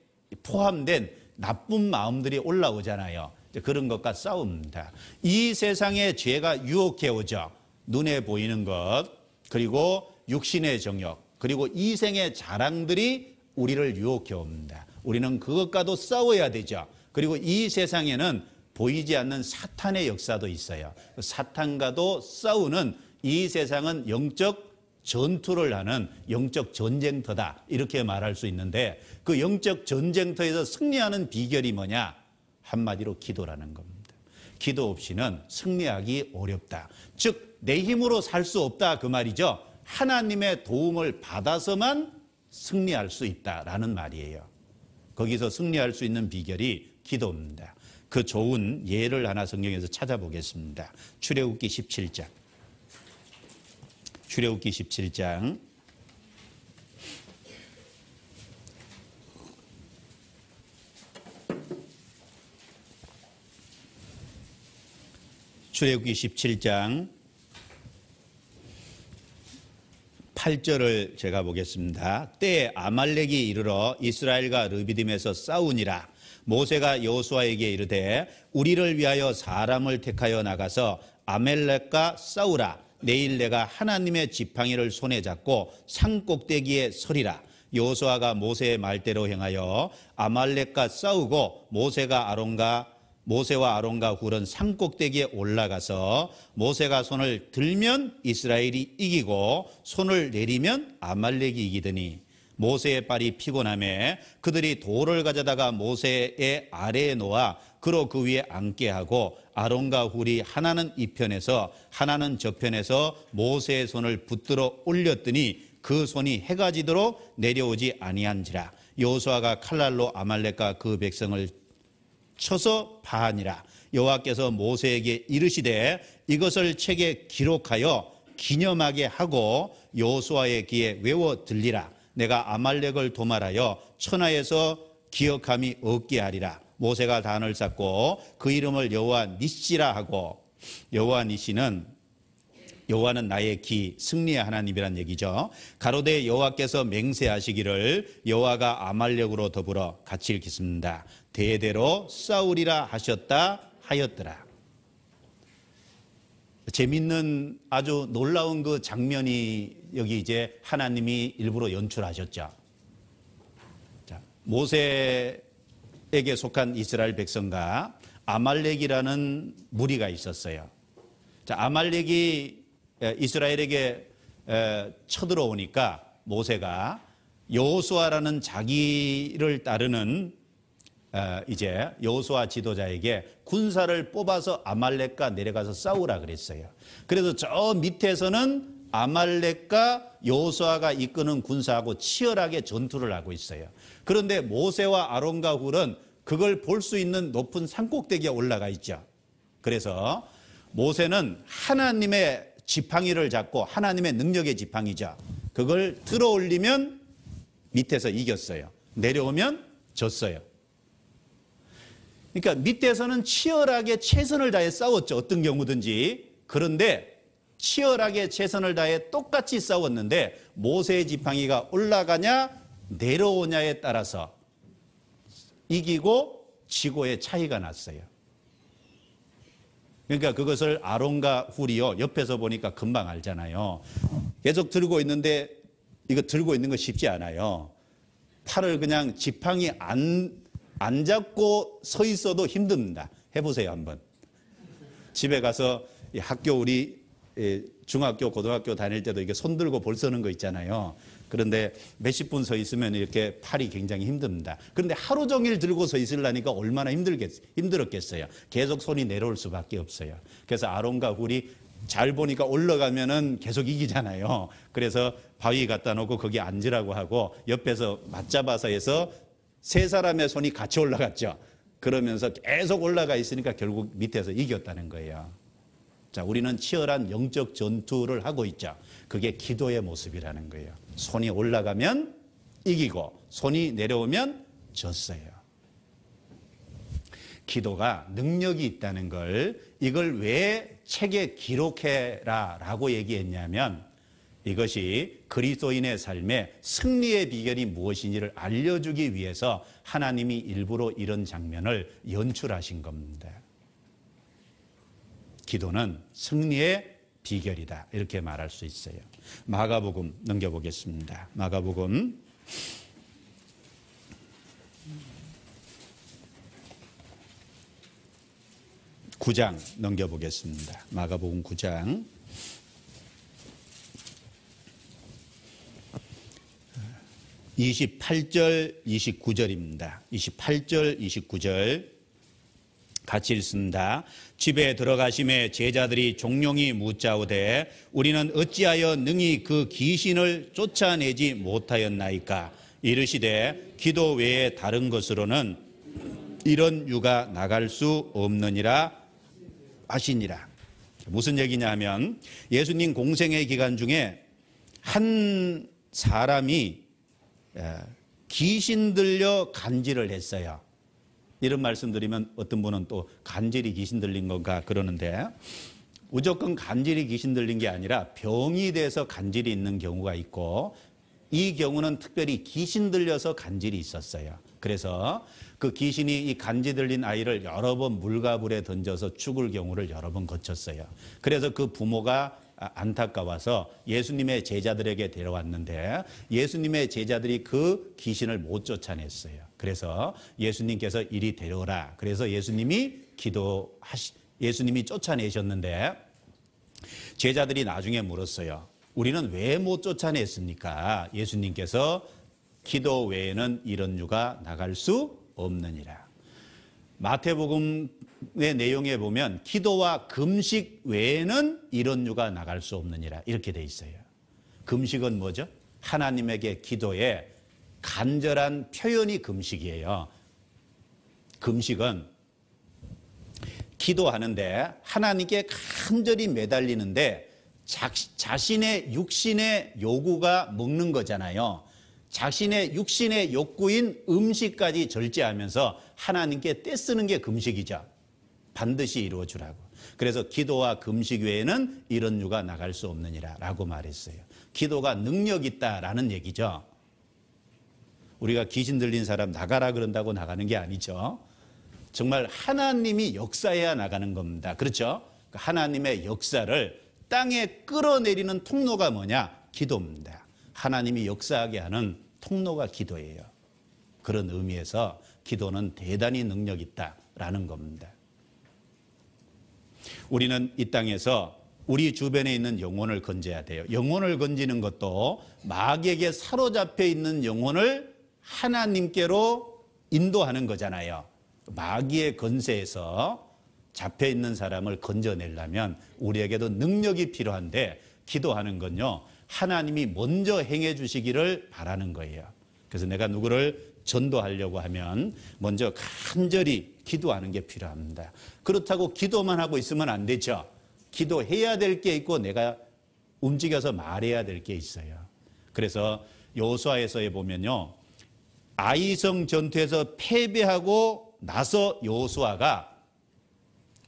포함된 나쁜 마음들이 올라오잖아요. 그런 것과 싸웁니다. 이 세상의 죄가 유혹해 오죠. 눈에 보이는 것, 그리고 육신의 정욕, 그리고 이생의 자랑들이 우리를 유혹해 옵니다. 우리는 그것과도 싸워야 되죠. 그리고 이 세상에는 보이지 않는 사탄의 역사도 있어요. 사탄과도 싸우는 이 세상은 영적 전투를 하는 영적 전쟁터다. 이렇게 말할 수 있는데 그 영적 전쟁터에서 승리하는 비결이 뭐냐? 한마디로 기도라는 겁니다. 기도 없이는 승리하기 어렵다. 즉, 내 힘으로 살 수 없다. 그 말이죠. 하나님의 도움을 받아서만 승리할 수 있다라는 말이에요. 거기서 승리할 수 있는 비결이 기도입니다. 그 좋은 예를 하나 성경에서 찾아보겠습니다. 출애굽기 17장. 출애굽기 17장 출애굽기 17장 8절을 제가 보겠습니다. 때 아말렉이 이르러 이스라엘과 르비딤에서 싸우니라. 모세가 여호수아에게 이르되 우리를 위하여 사람을 택하여 나가서 아멜렉과 싸우라. 내일 내가 하나님의 지팡이를 손에 잡고 산 꼭대기에 서리라. 여호수아가 모세의 말대로 행하여 아말렉과 싸우고 모세가 아론과 모세와 아론과 훌은 산 꼭대기에 올라가서 모세가 손을 들면 이스라엘이 이기고 손을 내리면 아말렉이 이기더니 모세의 발이 피곤함에 그들이 돌을 가져다가 모세의 아래에 놓아 그로 그 위에 앉게 하고 아론과 훌이 하나는 이편에서 하나는 저편에서 모세의 손을 붙들어 올렸더니 그 손이 해가 지도록 내려오지 아니한지라 여호수아가 칼날로 아말렉과 그 백성을 쳐서 파하라 여호와께서 모세에게 이르시되 이것을 책에 기록하여 기념하게 하고 여호수아의 귀에 외워 들리라 내가 아말렉을 도말하여 천하에서 기억함이 없게 하리라 모세가 단을 쌓고 그 이름을 여호와 니시라 하고 여호와 니시는 여호와는 나의 기 승리의 하나님이란 얘기죠. 가로대 여호와께서 맹세하시기를 여호와가 아말렉으로 더불어 같이 읽겠습니다. 대대로 싸우리라 하셨다 하였더라. 재밌는 아주 놀라운 그 장면이 여기 이제 하나님이 일부러 연출하셨죠. 자, 모세에게 속한 이스라엘 백성과 아말렉이라는 무리가 있었어요. 자, 아말렉이 이스라엘에게 쳐들어오니까 모세가 여호수아라는 자기를 따르는 어, 이제 여호수아 지도자에게 군사를 뽑아서 아말렉과 내려가서 싸우라 그랬어요. 그래서 저 밑에서는 아말렉과 여호수아가 이끄는 군사하고 치열하게 전투를 하고 있어요. 그런데 모세와 아론과 훌은 그걸 볼 수 있는 높은 산꼭대기에 올라가 있죠. 그래서 모세는 하나님의 지팡이를 잡고 하나님의 능력의 지팡이죠. 그걸 들어 올리면 밑에서 이겼어요. 내려오면 졌어요. 그러니까 밑에서는 치열하게 최선을 다해 싸웠죠. 어떤 경우든지. 그런데 치열하게 최선을 다해 똑같이 싸웠는데 모세의 지팡이가 올라가냐 내려오냐에 따라서 이기고 지고의 차이가 났어요. 그러니까 그것을 아론과 후리요 옆에서 보니까 금방 알잖아요. 계속 들고 있는데 이거 들고 있는 거 쉽지 않아요. 팔을 그냥 지팡이 안안 잡고 서 있어도 힘듭니다. 해보세요, 한번. 집에 가서 학교 우리 중학교, 고등학교 다닐 때도 이게 손 들고 볼 서는 거 있잖아요. 그런데 몇십 분 서 있으면 이렇게 팔이 굉장히 힘듭니다. 그런데 하루 종일 들고 서 있으려니까 얼마나 힘들겠, 힘들었겠어요. 계속 손이 내려올 수밖에 없어요. 그래서 아론과 훌이 잘 보니까 올라가면은 계속 이기잖아요. 그래서 바위 갖다 놓고 거기 앉으라고 하고 옆에서 맞잡아서 해서 세 사람의 손이 같이 올라갔죠. 그러면서 계속 올라가 있으니까 결국 밑에서 이겼다는 거예요. 자, 우리는 치열한 영적 전투를 하고 있죠. 그게 기도의 모습이라는 거예요. 손이 올라가면 이기고 손이 내려오면 졌어요. 기도가 능력이 있다는 걸 이걸 왜 책에 기록해라 라고 얘기했냐면 이것이 그리스도인의 삶의 승리의 비결이 무엇인지를 알려주기 위해서 하나님이 일부러 이런 장면을 연출하신 겁니다. 기도는 승리의 비결이다. 이렇게 말할 수 있어요. 마가복음 넘겨보겠습니다. 마가복음 9장 넘겨보겠습니다. 마가복음 9장 28절 29절입니다. 28절 29절 같이 읽습니다. 집에 들어가심에 제자들이 종용이 묻자오되 우리는 어찌하여 능히 그 귀신을 쫓아내지 못하였나이까 이르시되 기도 외에 다른 것으로는 이런 유가 나갈 수 없느니라 하시니라. 무슨 얘기냐 하면 예수님 공생의 기간 중에 한 사람이 예, 귀신 들려 간질을 했어요. 이런 말씀드리면 어떤 분은 또 간질이 귀신 들린 건가 그러는데 무조건 간질이 귀신 들린 게 아니라 병이 돼서 간질이 있는 경우가 있고 이 경우는 특별히 귀신 들려서 간질이 있었어요. 그래서 그 귀신이 이 간지 들린 아이를 여러 번 물가불에 던져서 죽을 경우를 여러 번 거쳤어요. 그래서 그 부모가 아, 안타까워서 예수님의 제자들에게 데려왔는데 예수님의 제자들이 그 귀신을 못 쫓아냈어요. 그래서 예수님께서 이리 데려오라. 그래서 예수님이 기도하시 예수님이 쫓아내셨는데 제자들이 나중에 물었어요. 우리는 왜 못 쫓아냈습니까? 예수님께서 기도 외에는 이런 유가 나갈 수 없느니라. 마태복음 내용에 보면 기도와 금식 외에는 이런 유가 나갈 수 없느니라 이렇게 돼 있어요. 금식은 뭐죠? 하나님에게 기도에 간절한 표현이 금식이에요. 금식은 기도하는데 하나님께 간절히 매달리는데 자, 신의 육신의 요구가 먹는 거잖아요. 자신의 육신의 욕구인 음식까지 절제하면서 하나님께 떼쓰는 게 금식이죠. 반드시 이루어 주라고. 그래서 기도와 금식 외에는 이런 유가 나갈 수 없느니라라고 말했어요. 기도가 능력 있다라는 얘기죠. 우리가 귀신 들린 사람 나가라 그런다고 나가는 게 아니죠. 정말 하나님이 역사해야 나가는 겁니다. 그렇죠? 그러니까 하나님의 역사를 땅에 끌어내리는 통로가 뭐냐? 기도입니다. 하나님이 역사하게 하는 통로가 기도예요. 그런 의미에서 기도는 대단히 능력 있다라는 겁니다. 우리는 이 땅에서 우리 주변에 있는 영혼을 건져야 돼요. 영혼을 건지는 것도 마귀에게 사로잡혀 있는 영혼을 하나님께로 인도하는 거잖아요. 마귀의 건세에서 잡혀 있는 사람을 건져내려면 우리에게도 능력이 필요한데 기도하는 건요. 하나님이 먼저 행해 주시기를 바라는 거예요. 그래서 내가 누구를 전도하려고 하면 먼저 간절히 기도하는 게 필요합니다. 그렇다고 기도만 하고 있으면 안 되죠. 기도해야 될 게 있고 내가 움직여서 말해야 될 게 있어요. 그래서 여수아에서에 보면요. 아이성 전투에서 패배하고 나서 여수아가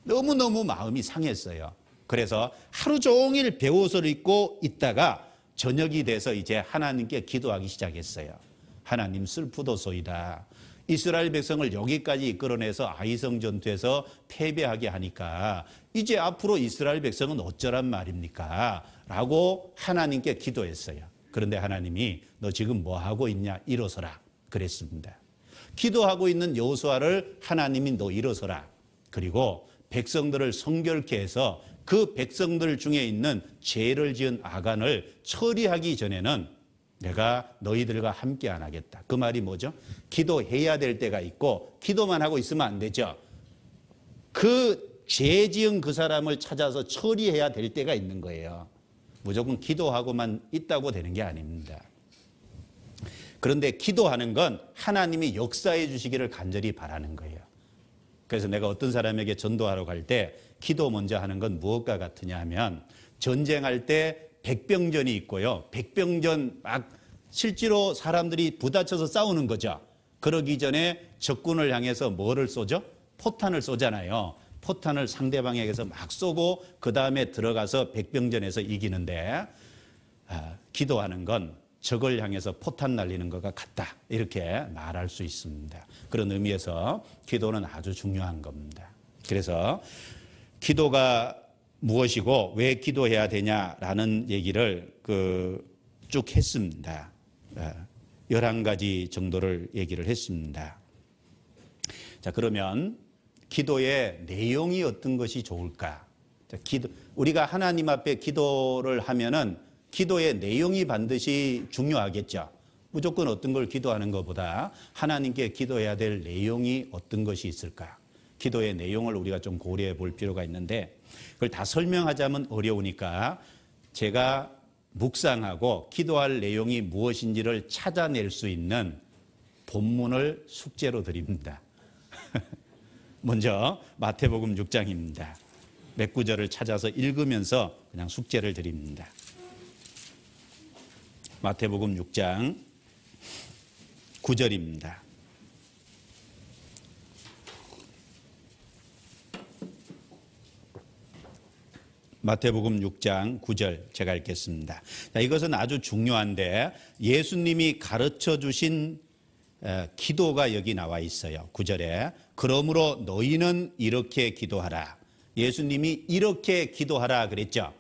너무너무 마음이 상했어요. 그래서 하루 종일 배옷을 입고 있다가 저녁이 돼서 이제 하나님께 기도하기 시작했어요. 하나님 슬프도소이다. 이스라엘 백성을 여기까지 이끌어내서 아이성 전투에서 패배하게 하니까 이제 앞으로 이스라엘 백성은 어쩌란 말입니까? 라고 하나님께 기도했어요. 그런데 하나님이 너 지금 뭐 하고 있냐? 일어서라. 그랬습니다. 기도하고 있는 여호수아를 하나님이 너 일어서라. 그리고 백성들을 성결케 해서 그 백성들 중에 있는 죄를 지은 아간을 처리하기 전에는 내가 너희들과 함께 안 하겠다. 그 말이 뭐죠? 기도해야 될 때가 있고 기도만 하고 있으면 안 되죠. 그죄 지은 그 사람을 찾아서 처리해야 될 때가 있는 거예요. 무조건 기도하고만 있다고 되는 게 아닙니다. 그런데 기도하는 건 하나님이 역사해 주시기를 간절히 바라는 거예요. 그래서 내가 어떤 사람에게 전도하러 갈 때 기도 먼저 하는 건 무엇과 같으냐 하면 전쟁할 때 백병전이 있고요. 백병전 막 실제로 사람들이 부딪혀서 싸우는 거죠. 그러기 전에 적군을 향해서 뭐를 쏘죠? 포탄을 쏘잖아요. 포탄을 상대방에게서 막 쏘고 그 다음에 들어가서 백병전에서 이기는데 아, 기도하는 건 적을 향해서 포탄 날리는 것과 같다 이렇게 말할 수 있습니다. 그런 의미에서 기도는 아주 중요한 겁니다. 그래서 기도가 무엇이고 왜 기도해야 되냐라는 얘기를 그 쭉 했습니다. 11가지 아, 정도를 얘기를 했습니다. 자, 그러면 기도의 내용이 어떤 것이 좋을까? 자, 기도, 우리가 하나님 앞에 기도를 하면은 기도의 내용이 반드시 중요하겠죠. 무조건 어떤 걸 기도하는 것보다 하나님께 기도해야 될 내용이 어떤 것이 있을까? 기도의 내용을 우리가 좀 고려해 볼 필요가 있는데 그걸 다 설명하자면 어려우니까 제가 묵상하고 기도할 내용이 무엇인지를 찾아낼 수 있는 본문을 숙제로 드립니다. 먼저 마태복음 6장입니다. 몇 구절을 찾아서 읽으면서 그냥 숙제를 드립니다. 마태복음 6장 9절입니다. 마태복음 6장 9절 제가 읽겠습니다. 자, 이것은 아주 중요한데 예수님이 가르쳐 주신 어, 기도가 여기 나와 있어요. 9절에 그러므로 너희는 이렇게 기도하라. 예수님이 이렇게 기도하라 그랬죠.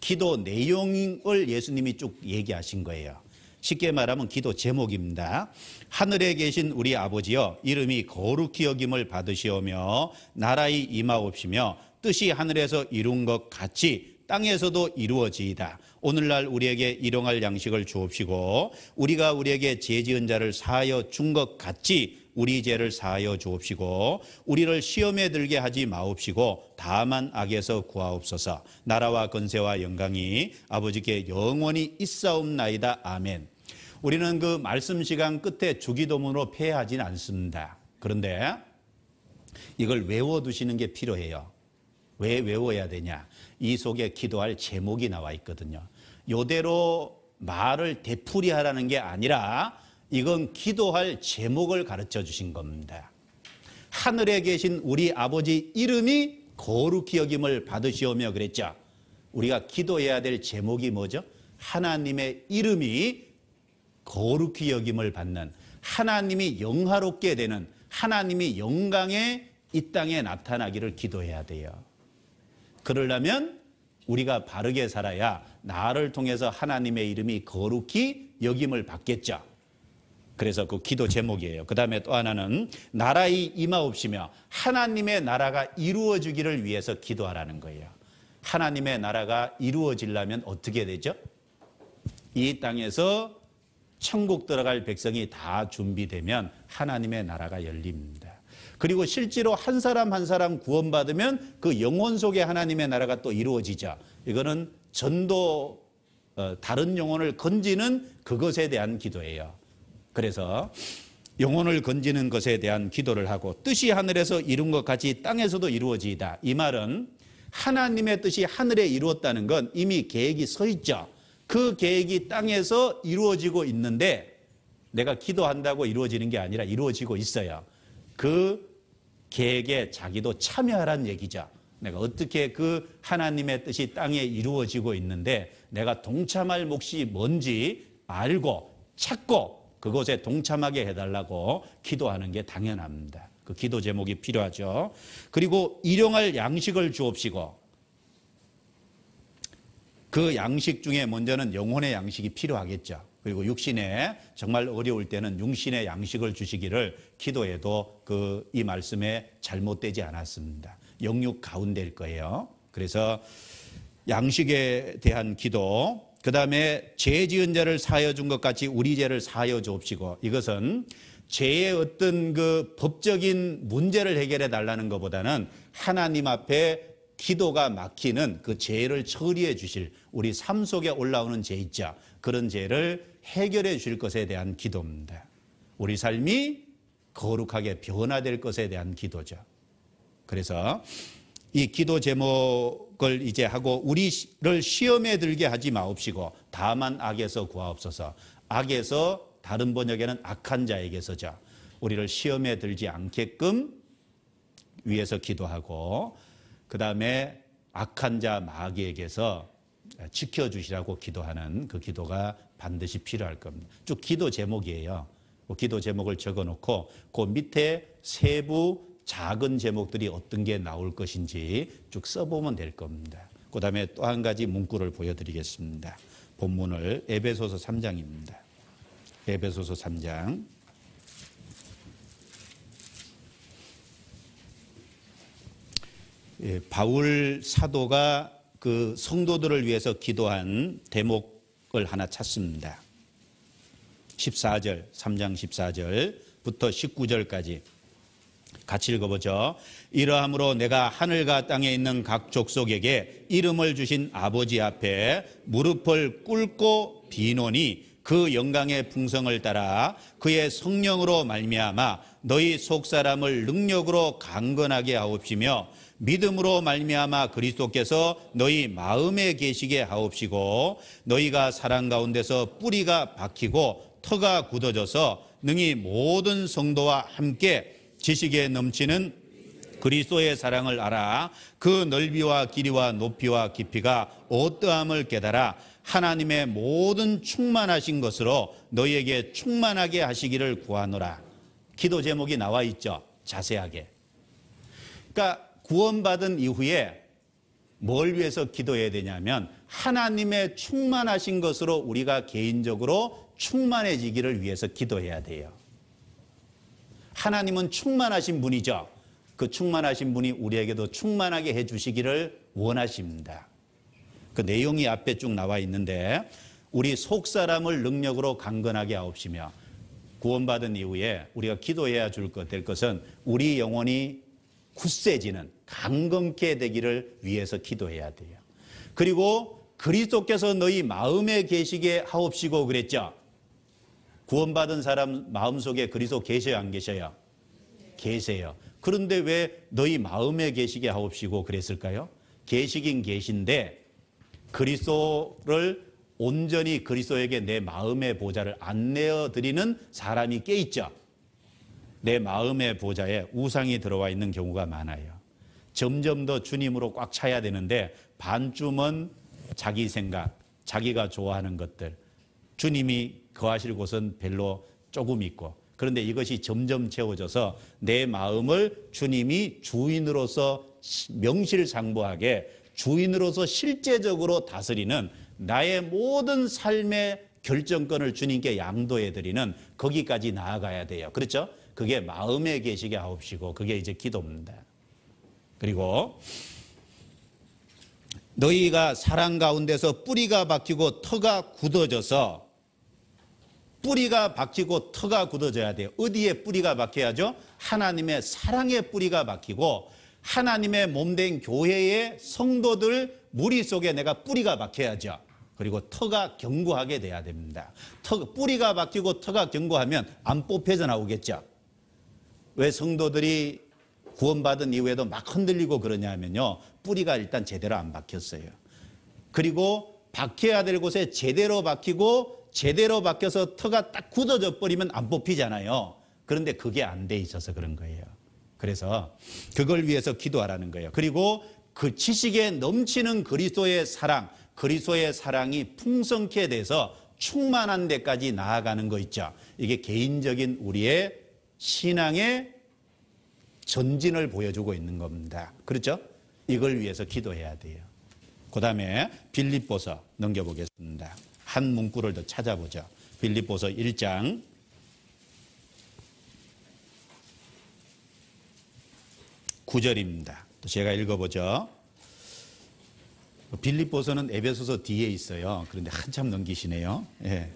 기도 내용을 예수님이 쭉 얘기하신 거예요. 쉽게 말하면 기도 제목입니다. 하늘에 계신 우리 아버지여 이름이 거룩히 여김을 받으시오며 나라의 임하옵시며 뜻이 하늘에서 이룬 것 같이 땅에서도 이루어지이다. 오늘날 우리에게 일용할 양식을 주옵시고 우리가 우리에게 죄 지은 자를 사하여 준 것 같이 우리 죄를 사하여 주옵시고 우리를 시험에 들게 하지 마옵시고 다만 악에서 구하옵소서. 나라와 건세와 영광이 아버지께 영원히 있사옵나이다. 아멘. 우리는 그 말씀 시간 끝에 주기도문으로 폐하진 않습니다. 그런데 이걸 외워두시는 게 필요해요. 왜 외워야 되냐? 이 속에 기도할 제목이 나와 있거든요. 요대로 말을 되풀이하라는 게 아니라 이건 기도할 제목을 가르쳐 주신 겁니다. 하늘에 계신 우리 아버지 이름이 거룩히 여김을 받으시오며 그랬죠. 우리가 기도해야 될 제목이 뭐죠? 하나님의 이름이 거룩히 여김을 받는 하나님이 영화롭게 되는 하나님이 영광에 이 땅에 나타나기를 기도해야 돼요. 그러려면 우리가 바르게 살아야 나를 통해서 하나님의 이름이 거룩히 여김을 받겠죠. 그래서 그 기도 제목이에요. 그 다음에 또 하나는 나라의 임하옵시며 하나님의 나라가 이루어지기를 위해서 기도하라는 거예요. 하나님의 나라가 이루어지려면 어떻게 되죠? 이 땅에서 천국 들어갈 백성이 다 준비되면 하나님의 나라가 열립니다. 그리고 실제로 한 사람 한 사람 구원받으면 그 영혼 속에 하나님의 나라가 또 이루어지자. 이거는 전도 어, 다른 영혼을 건지는 그것에 대한 기도예요. 그래서 영혼을 건지는 것에 대한 기도를 하고 뜻이 하늘에서 이룬 것 같이 땅에서도 이루어지이다. 이 말은 하나님의 뜻이 하늘에 이루었다는 건 이미 계획이 서 있죠. 그 계획이 땅에서 이루어지고 있는데 내가 기도한다고 이루어지는 게 아니라 이루어지고 있어요. 그 계획에 자기도 참여하란 얘기자. 내가 어떻게 그 하나님의 뜻이 땅에 이루어지고 있는데 내가 동참할 몫이 뭔지 알고 찾고 그곳에 동참하게 해달라고 기도하는 게 당연합니다. 그 기도 제목이 필요하죠. 그리고 일용할 양식을 주옵시고 그 양식 중에 먼저는 영혼의 양식이 필요하겠죠. 그리고 육신에 정말 어려울 때는 육신의 양식을 주시기를 기도해도 그 이 말씀에 잘못되지 않았습니다. 영육 가운데일 거예요. 그래서 양식에 대한 기도, 그 다음에 죄 지은 자를 사여 준것 같이 우리 죄를 사여 줍시고 이것은 죄의 어떤 그 법적인 문제를 해결해 달라는 것보다는 하나님 앞에 기도가 막히는 그 죄를 처리해 주실 우리 삶 속에 올라오는 죄 있죠. 그런 죄를 해결해 주실 것에 대한 기도입니다. 우리 삶이 거룩하게 변화될 것에 대한 기도죠. 그래서 이 기도 제목을 이제 하고 우리를 시험에 들게 하지 마옵시고 다만 악에서 구하옵소서. 악에서 다른 번역에는 악한 자에게서죠. 우리를 시험에 들지 않게끔 위에서 기도하고 그 다음에 악한 자 마귀에게서 아, 지켜주시라고 기도하는 그 기도가 반드시 필요할 겁니다. 쭉 기도 제목이에요. 뭐 기도 제목을 적어 놓고 그 밑에 세부 작은 제목들이 어떤 게 나올 것인지 쭉 써보면 될 겁니다. 그 다음에 또 한 가지 문구를 보여드리겠습니다. 본문을 에베소서 3장입니다. 에베소서 3장. 예, 바울 사도가 그 성도들을 위해서 기도한 대목을 하나 찾습니다. 14절, 3장 14절부터 19절까지 같이 읽어보죠. 이러함으로 내가 하늘과 땅에 있는 각 족속에게 이름을 주신 아버지 앞에 무릎을 꿇고 비노니 그 영광의 풍성을 따라 그의 성령으로 말미암아 너희 속 사람을 능력으로 강건하게 하옵시며 믿음으로 말미암아 그리스도께서 너희 마음에 계시게 하옵시고 너희가 사랑 가운데서 뿌리가 박히고 터가 굳어져서 능히 모든 성도와 함께 지식에 넘치는 그리스도의 사랑을 알아 그 넓이와 길이와 높이와 깊이가 어떠함을 깨달아 하나님의 모든 충만하신 것으로 너희에게 충만하게 하시기를 구하노라. 기도 제목이 나와 있죠. 자세하게. 그러니까 구원받은 이후에 뭘 위해서 기도해야 되냐면 하나님의 충만하신 것으로 우리가 개인적으로 충만해지기를 위해서 기도해야 돼요. 하나님은 충만하신 분이죠. 그 충만하신 분이 우리에게도 충만하게 해주시기를 원하십니다. 그 내용이 앞에 쭉 나와 있는데 우리 속 사람을 능력으로 강건하게 하옵시며 구원받은 이후에 우리가 기도해야 될 것은 우리 영혼이 굳세지는 강건케 되기를 위해서 기도해야 돼요. 그리고 그리스도께서 너희 마음에 계시게 하옵시고 그랬죠. 구원받은 사람 마음속에 그리스도 계셔야 안 계셔요? 계세요. 그런데 왜 너희 마음에 계시게 하옵시고 그랬을까요? 계시긴 계신데 그리스도를 온전히 그리스도에게 내 마음의 보좌를 안내어 드리는 사람이 깨 있죠. 내 마음의 보좌에 우상이 들어와 있는 경우가 많아요. 점점 더 주님으로 꽉 차야 되는데 반쯤은 자기 생각, 자기가 좋아하는 것들, 주님이 거하실 곳은 별로 조금 있고 그런데 이것이 점점 채워져서 내 마음을 주님이 주인으로서 명실상부하게 주인으로서 실제적으로 다스리는 나의 모든 삶의 결정권을 주님께 양도해 드리는 거기까지 나아가야 돼요. 그렇죠? 그게 마음에 계시게 하옵시고 그게 이제 기도입니다. 그리고 너희가 사랑 가운데서 뿌리가 박히고 터가 굳어져서 뿌리가 박히고 터가 굳어져야 돼요. 어디에 뿌리가 박혀야죠? 하나님의 사랑의 뿌리가 박히고 하나님의 몸 된 교회의 성도들 무리 속에 내가 뿌리가 박혀야죠. 그리고 터가 견고하게 돼야 됩니다. 터, 뿌리가 박히고 터가 견고하면 안 뽑혀져 나오겠죠. 왜 성도들이 구원받은 이후에도 막 흔들리고 그러냐면요. 하 뿌리가 일단 제대로 안 박혔어요. 그리고 박혀야 될 곳에 제대로 박히고 제대로 박혀서 터가 딱 굳어져 버리면 안 뽑히잖아요. 그런데 그게 안 돼 있어서 그런 거예요. 그래서 그걸 위해서 기도하라는 거예요. 그리고 그 지식에 넘치는 그리스도의 사랑, 그리스도의 사랑이 풍성케 돼서 충만한 데까지 나아가는 거 있죠. 이게 개인적인 우리의 신앙의 전진을 보여주고 있는 겁니다. 그렇죠? 이걸 위해서 기도해야 돼요. 그 다음에 빌립보서 넘겨보겠습니다. 한 문구를 더 찾아보죠. 빌립보서 1장 9절입니다. 제가 읽어보죠. 빌립보서는 에베소서 뒤에 있어요. 그런데 한참 넘기시네요. 예.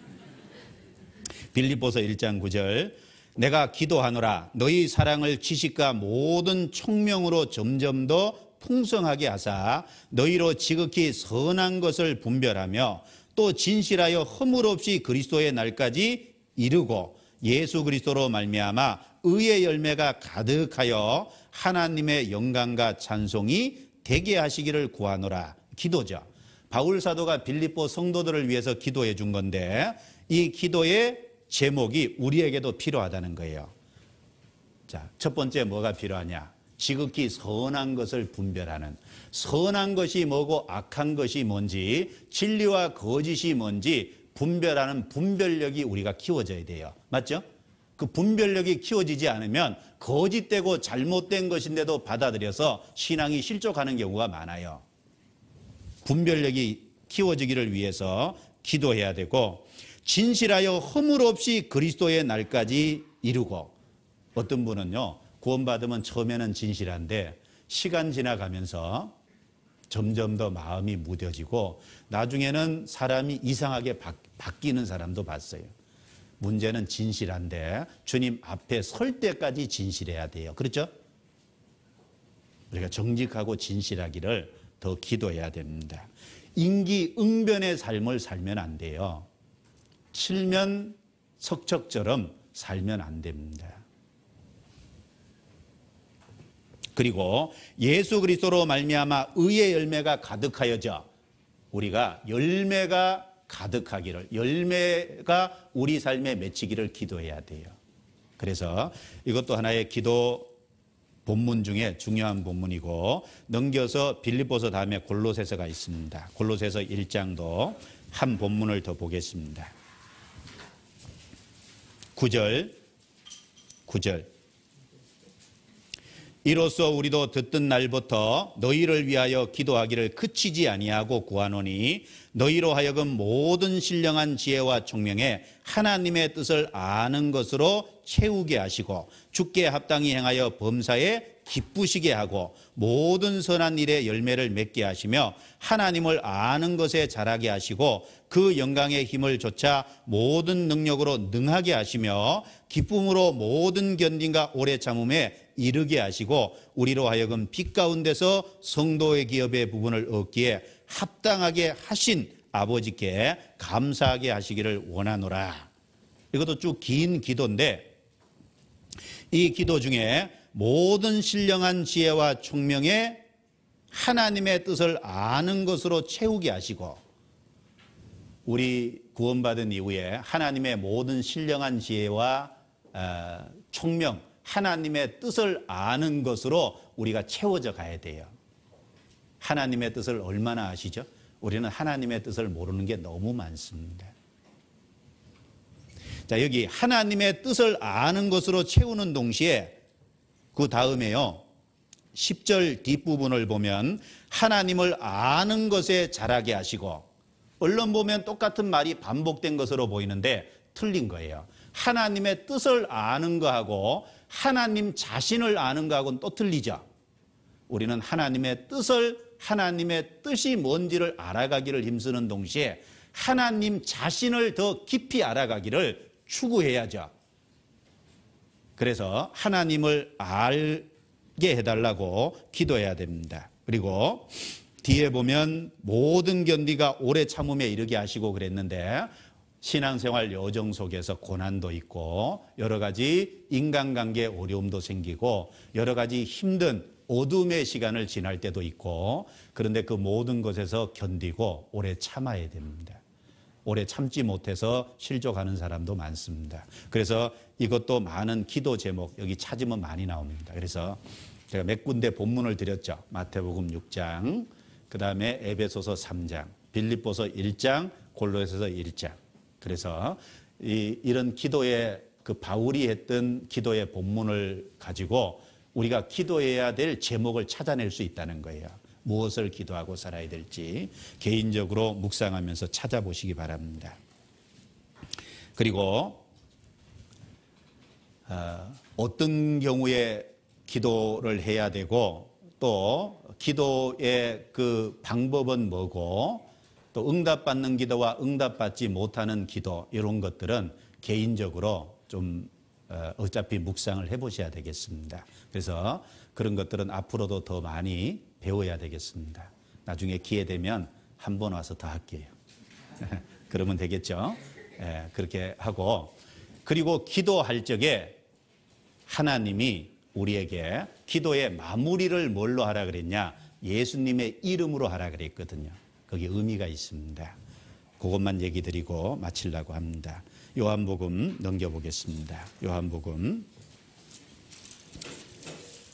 빌립보서 1장 9절 내가 기도하노라 너희 사랑을 지식과 모든 총명으로 점점 더 풍성하게 하사 너희로 지극히 선한 것을 분별하며 또 진실하여 허물 없이 그리스도의 날까지 이르고 예수 그리스도로 말미암아 의의 열매가 가득하여 하나님의 영광과 찬송이 되게 하시기를 구하노라 기도죠. 바울 사도가 빌립보 성도들을 위해서 기도해 준 건데 이 기도의 제목이 우리에게도 필요하다는 거예요. 자, 첫 번째 뭐가 필요하냐? 지극히 선한 것을 분별하는 선한 것이 뭐고 악한 것이 뭔지 진리와 거짓이 뭔지 분별하는 분별력이 우리가 키워져야 돼요. 맞죠? 그 분별력이 키워지지 않으면 거짓되고 잘못된 것인데도 받아들여서 신앙이 실족하는 경우가 많아요. 분별력이 키워지기를 위해서 기도해야 되고 진실하여 허물 없이 그리스도의 날까지 이루고 어떤 분은요 구원받으면 처음에는 진실한데 시간 지나가면서 점점 더 마음이 무뎌지고 나중에는 사람이 이상하게 바, 바뀌는 사람도 봤어요. 문제는 진실한데 주님 앞에 설 때까지 진실해야 돼요. 그렇죠? 우리가 정직하고 진실하기를 더 기도해야 됩니다. 인기 응변의 삶을 살면 안 돼요. 칠면 석척처럼 살면 안 됩니다. 그리고 예수 그리스도로 말미암아 의의 열매가 가득하여져 우리가 열매가 가득하기를 열매가 우리 삶에 맺히기를 기도해야 돼요. 그래서 이것도 하나의 기도 본문 중에 중요한 본문이고 넘겨서 빌립보서 다음에 골로새서가 있습니다. 골로새서 1장도 한 본문을 더 보겠습니다. 9절 9절 이로써 우리도 듣던 날부터 너희를 위하여 기도하기를 그치지 아니하고 구하노니 너희로 하여금 모든 신령한 지혜와 총명에 하나님의 뜻을 아는 것으로 채우게 하시고 죽게 합당히 행하여 범사에 기쁘시게 하고 모든 선한 일에 열매를 맺게 하시며 하나님을 아는 것에 자라게 하시고 그 영광의 힘을 조차 모든 능력으로 능하게 하시며 기쁨으로 모든 견딘과 오래 참음에 이르게 하시고 우리로 하여금 빛 가운데서 성도의 기업의 부분을 얻기에 합당하게 하신 아버지께 감사하게 하시기를 원하노라. 이것도 쭉 긴 기도인데 이 기도 중에 모든 신령한 지혜와 총명에 하나님의 뜻을 아는 것으로 채우게 하시고 우리 구원받은 이후에 하나님의 모든 신령한 지혜와 어, 총명, 하나님의 뜻을 아는 것으로 우리가 채워져 가야 돼요. 하나님의 뜻을 얼마나 아시죠? 우리는 하나님의 뜻을 모르는 게 너무 많습니다. 자, 여기 하나님의 뜻을 아는 것으로 채우는 동시에 그 다음에요. 10절 뒷부분을 보면 하나님을 아는 것에 자라게 하시고 언론 보면 똑같은 말이 반복된 것으로 보이는데 틀린 거예요. 하나님의 뜻을 아는 거하고 하나님 자신을 아는 거하고는 또 틀리죠. 우리는 하나님의 뜻을 하나님의 뜻이 뭔지를 알아가기를 힘쓰는 동시에 하나님 자신을 더 깊이 알아가기를 추구해야죠. 그래서 하나님을 알게 해달라고 기도해야 됩니다. 그리고 뒤에 보면 모든 견디가 오래 참음에 이르게 하시고 그랬는데 신앙생활 여정 속에서 고난도 있고 여러 가지 인간관계 어려움도 생기고 여러 가지 힘든 어둠의 시간을 지날 때도 있고 그런데 그 모든 것에서 견디고 오래 참아야 됩니다. 오래 참지 못해서 실족하는 사람도 많습니다. 그래서 이것도 많은 기도 제목 여기 찾으면 많이 나옵니다. 그래서 제가 몇 군데 본문을 드렸죠. 마태복음 6장 그 다음에 에베소서 3장, 빌립보서 1장, 골로에서 1장. 그래서 이, 이런 기도에그 바울이 했던 기도의 본문을 가지고 우리가 기도해야 될 제목을 찾아낼 수 있다는 거예요. 무엇을 기도하고 살아야 될지 개인적으로 묵상하면서 찾아보시기 바랍니다. 그리고 어, 어떤 경우에 기도를 해야 되고 또 기도의 그 방법은 뭐고 또 응답받는 기도와 응답받지 못하는 기도 이런 것들은 개인적으로 좀 어, 어차피 묵상을 해보셔야 되겠습니다. 그래서 그런 것들은 앞으로도 더 많이 배워야 되겠습니다. 나중에 기회 되면 한 번 와서 더 할게요. 그러면 되겠죠. 예, 그렇게 하고 그리고 기도할 적에 하나님이 우리에게 기도의 마무리를 뭘로 하라 그랬냐? 예수님의 이름으로 하라 그랬거든요. 거기 의미가 있습니다. 그것만 얘기 드리고 마치려고 합니다. 요한복음 넘겨보겠습니다. 요한복음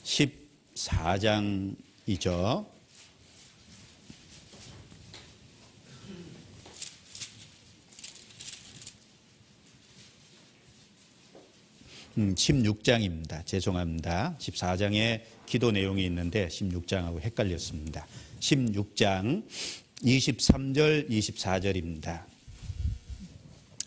14장이죠. 16장입니다. 음, 죄송합니다. 14장에 기도 내용이 있는데 16장하고 헷갈렸습니다. 16장 23절 24절입니다.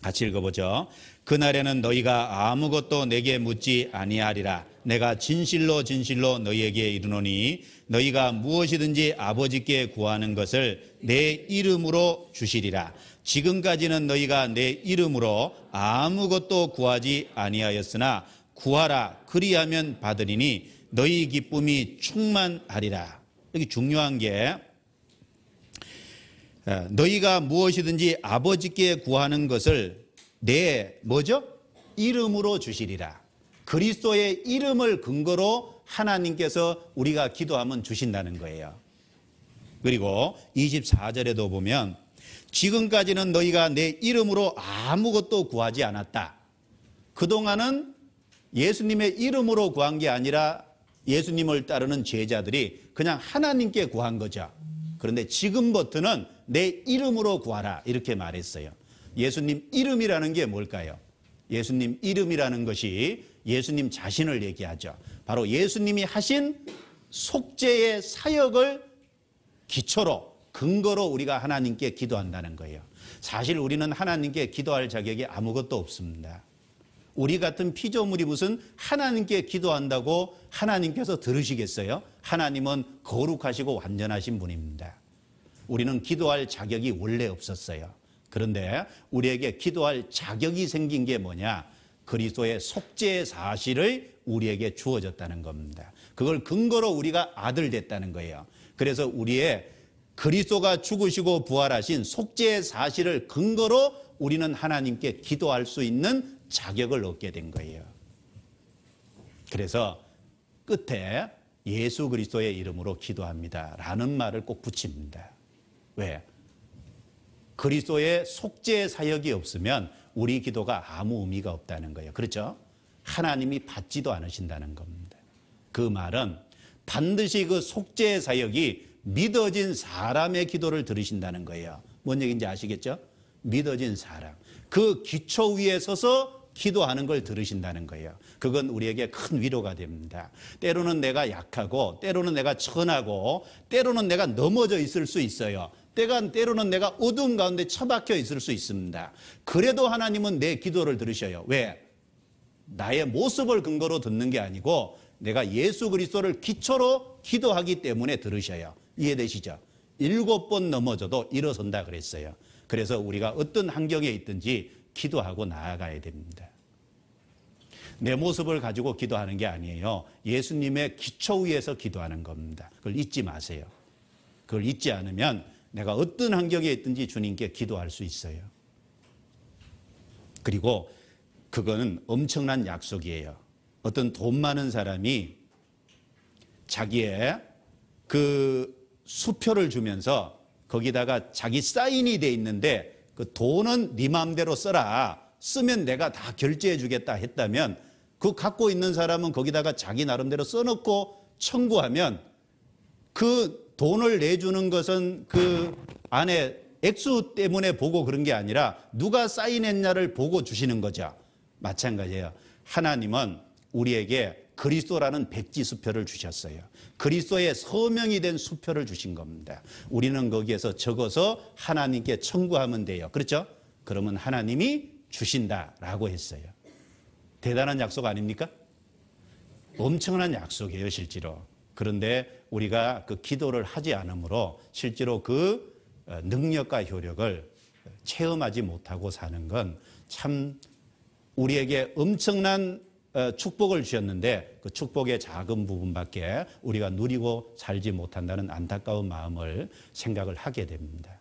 같이 읽어보죠. 그날에는 너희가 아무것도 내게 묻지 아니하리라. 내가 진실로 진실로 너희에게 이르노니 너희가 무엇이든지 아버지께 구하는 것을 내 이름으로 주시리라. 지금까지는 너희가 내 이름으로 아무것도 구하지 아니하였으나 구하라 그리하면 받으리니 너희 기쁨이 충만하리라. 여기 중요한 게 예, 너희가 무엇이든지 아버지께 구하는 것을 내 뭐죠? 이름으로 주시리라. 그리스도의 이름을 근거로 하나님께서 우리가 기도하면 주신다는 거예요. 그리고 24절에도 보면 지금까지는 너희가 내 이름으로 아무것도 구하지 않았다. 그동안은 예수님의 이름으로 구한 게 아니라 예수님을 따르는 제자들이 그냥 하나님께 구한 거죠. 그런데 지금부터는 내 이름으로 구하라. 이렇게 말했어요. 예수님 이름이라는 게 뭘까요? 예수님 이름이라는 것이 예수님 자신을 얘기하죠. 바로 예수님이 하신 속죄의 사역을 기초로 근거로 우리가 하나님께 기도한다는 거예요. 사실 우리는 하나님께 기도할 자격이 아무것도 없습니다. 우리 같은 피조물이 무슨 하나님께 기도한다고 하나님께서 들으시겠어요? 하나님은 거룩하시고 완전하신 분입니다. 우리는 기도할 자격이 원래 없었어요. 그런데 우리에게 기도할 자격이 생긴 게 뭐냐? 그리스도의 속죄 의 사실을 우리에게 주어졌다는 겁니다. 그걸 근거로 우리가 아들 됐다는 거예요. 그래서 우리의 그리스도가 죽으시고 부활하신 속죄 의 사실을 근거로 우리는 하나님께 기도할 수 있는 자격을 얻게 된 거예요. 그래서 끝에 예수 그리스도의 이름으로 기도합니다. 라는 말을 꼭 붙입니다. 왜? 그리스도의 속죄 사역이 없으면 우리 기도가 아무 의미가 없다는 거예요. 그렇죠? 하나님이 받지도 않으신다는 겁니다. 그 말은 반드시 그 속죄 사역이 믿어진 사람의 기도를 들으신다는 거예요. 뭔 얘기인지 아시겠죠? 믿어진 사람. 그 기초 위에 서서 기도하는 걸 들으신다는 거예요. 그건 우리에게 큰 위로가 됩니다. 때로는 내가 약하고, 때로는 내가 천하고, 때로는 내가 넘어져 있을 수 있어요. 때가 때로는 내가 어둠 가운데 처박혀 있을 수 있습니다. 그래도 하나님은 내 기도를 들으셔요. 왜? 나의 모습을 근거로 듣는 게 아니고 내가 예수 그리스도를 기초로 기도하기 때문에 들으셔요. 이해되시죠? 일곱 번 넘어져도 일어선다 그랬어요. 그래서 우리가 어떤 환경에 있든지 기도하고 나아가야 됩니다. 내 모습을 가지고 기도하는 게 아니에요. 예수님의 기초 위에서 기도하는 겁니다. 그걸 잊지 마세요. 그걸 잊지 않으면 내가 어떤 환경에 있든지 주님께 기도할 수 있어요. 그리고 그거는 엄청난 약속이에요. 어떤 돈 많은 사람이 자기의 그 수표를 주면서 거기다가 자기 사인이 돼 있는데 그 돈은 네 마음대로 써라. 쓰면 내가 다 결제해 주겠다 했다면 그 갖고 있는 사람은 거기다가 자기 나름대로 써놓고 청구하면 그 돈을 내주는 것은 그 안에 액수 때문에 보고 그런 게 아니라 누가 사인했냐를 보고 주시는 거죠. 마찬가지예요. 하나님은 우리에게 그리스도라는 백지 수표를 주셨어요. 그리스도의 서명이 된 수표를 주신 겁니다. 우리는 거기에서 적어서 하나님께 청구하면 돼요. 그렇죠? 그러면 하나님이 주신다라고 했어요. 대단한 약속 아닙니까? 엄청난 약속이에요, 실제로. 그런데 우리가 그 기도를 하지 않으므로 실제로 그 어, 능력과 효력을 체험하지 못하고 사는 건 참 우리에게 엄청난 어, 축복을 주셨는데 그 축복의 작은 부분밖에 우리가 누리고 살지 못한다는 안타까운 마음을 생각을 하게 됩니다.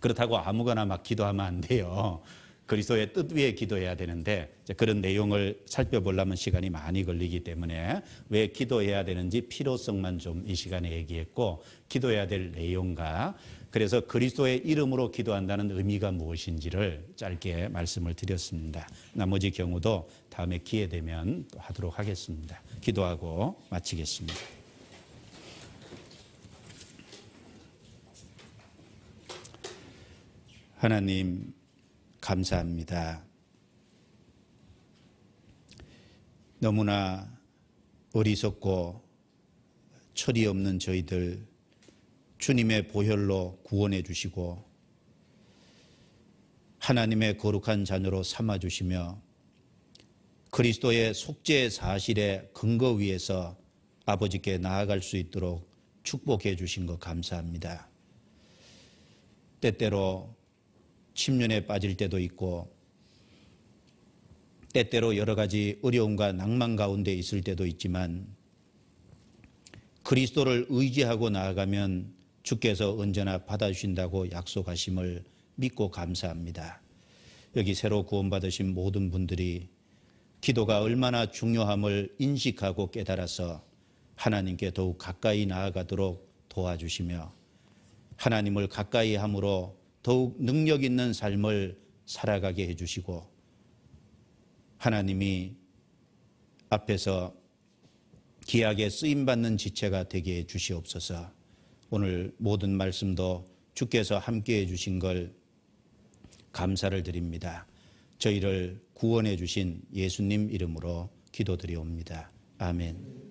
그렇다고 아무거나 막 기도하면 안 돼요. 그리스도의 뜻 위에 기도해야 되는데 그런 내용을 살펴보려면 시간이 많이 걸리기 때문에 왜 기도해야 되는지 필요성만 좀 이 시간에 얘기했고 기도해야 될 내용과 그래서 그리스도의 이름으로 기도한다는 의미가 무엇인지를 짧게 말씀을 드렸습니다. 나머지 경우도 다음에 기회 되면 또 하도록 하겠습니다. 기도하고 마치겠습니다. 하나님 감사합니다. 너무나 어리석고 철이 없는 저희들 주님의 보혈로 구원해 주시고 하나님의 거룩한 자녀로 삼아 주시며 그리스도의 속죄 사실의 근거 위에서 아버지께 나아갈 수 있도록 축복해 주신 것 감사합니다. 때때로 침륜에 빠질 때도 있고 때때로 여러 가지 어려움과 낭만 가운데 있을 때도 있지만 그리스도를 의지하고 나아가면 주께서 언제나 받아주신다고 약속하심을 믿고 감사합니다. 여기 새로 구원받으신 모든 분들이 기도가 얼마나 중요함을 인식하고 깨달아서 하나님께 더욱 가까이 나아가도록 도와주시며 하나님을 가까이 함으로 더욱 능력 있는 삶을 살아가게 해주시고 하나님이 앞에서 기약에 쓰임받는 지체가 되게 해주시옵소서 오늘 모든 말씀도 주께서 함께 해주신 걸 감사를 드립니다. 저희를 구원해 주신 예수님 이름으로 기도드리옵니다. 아멘.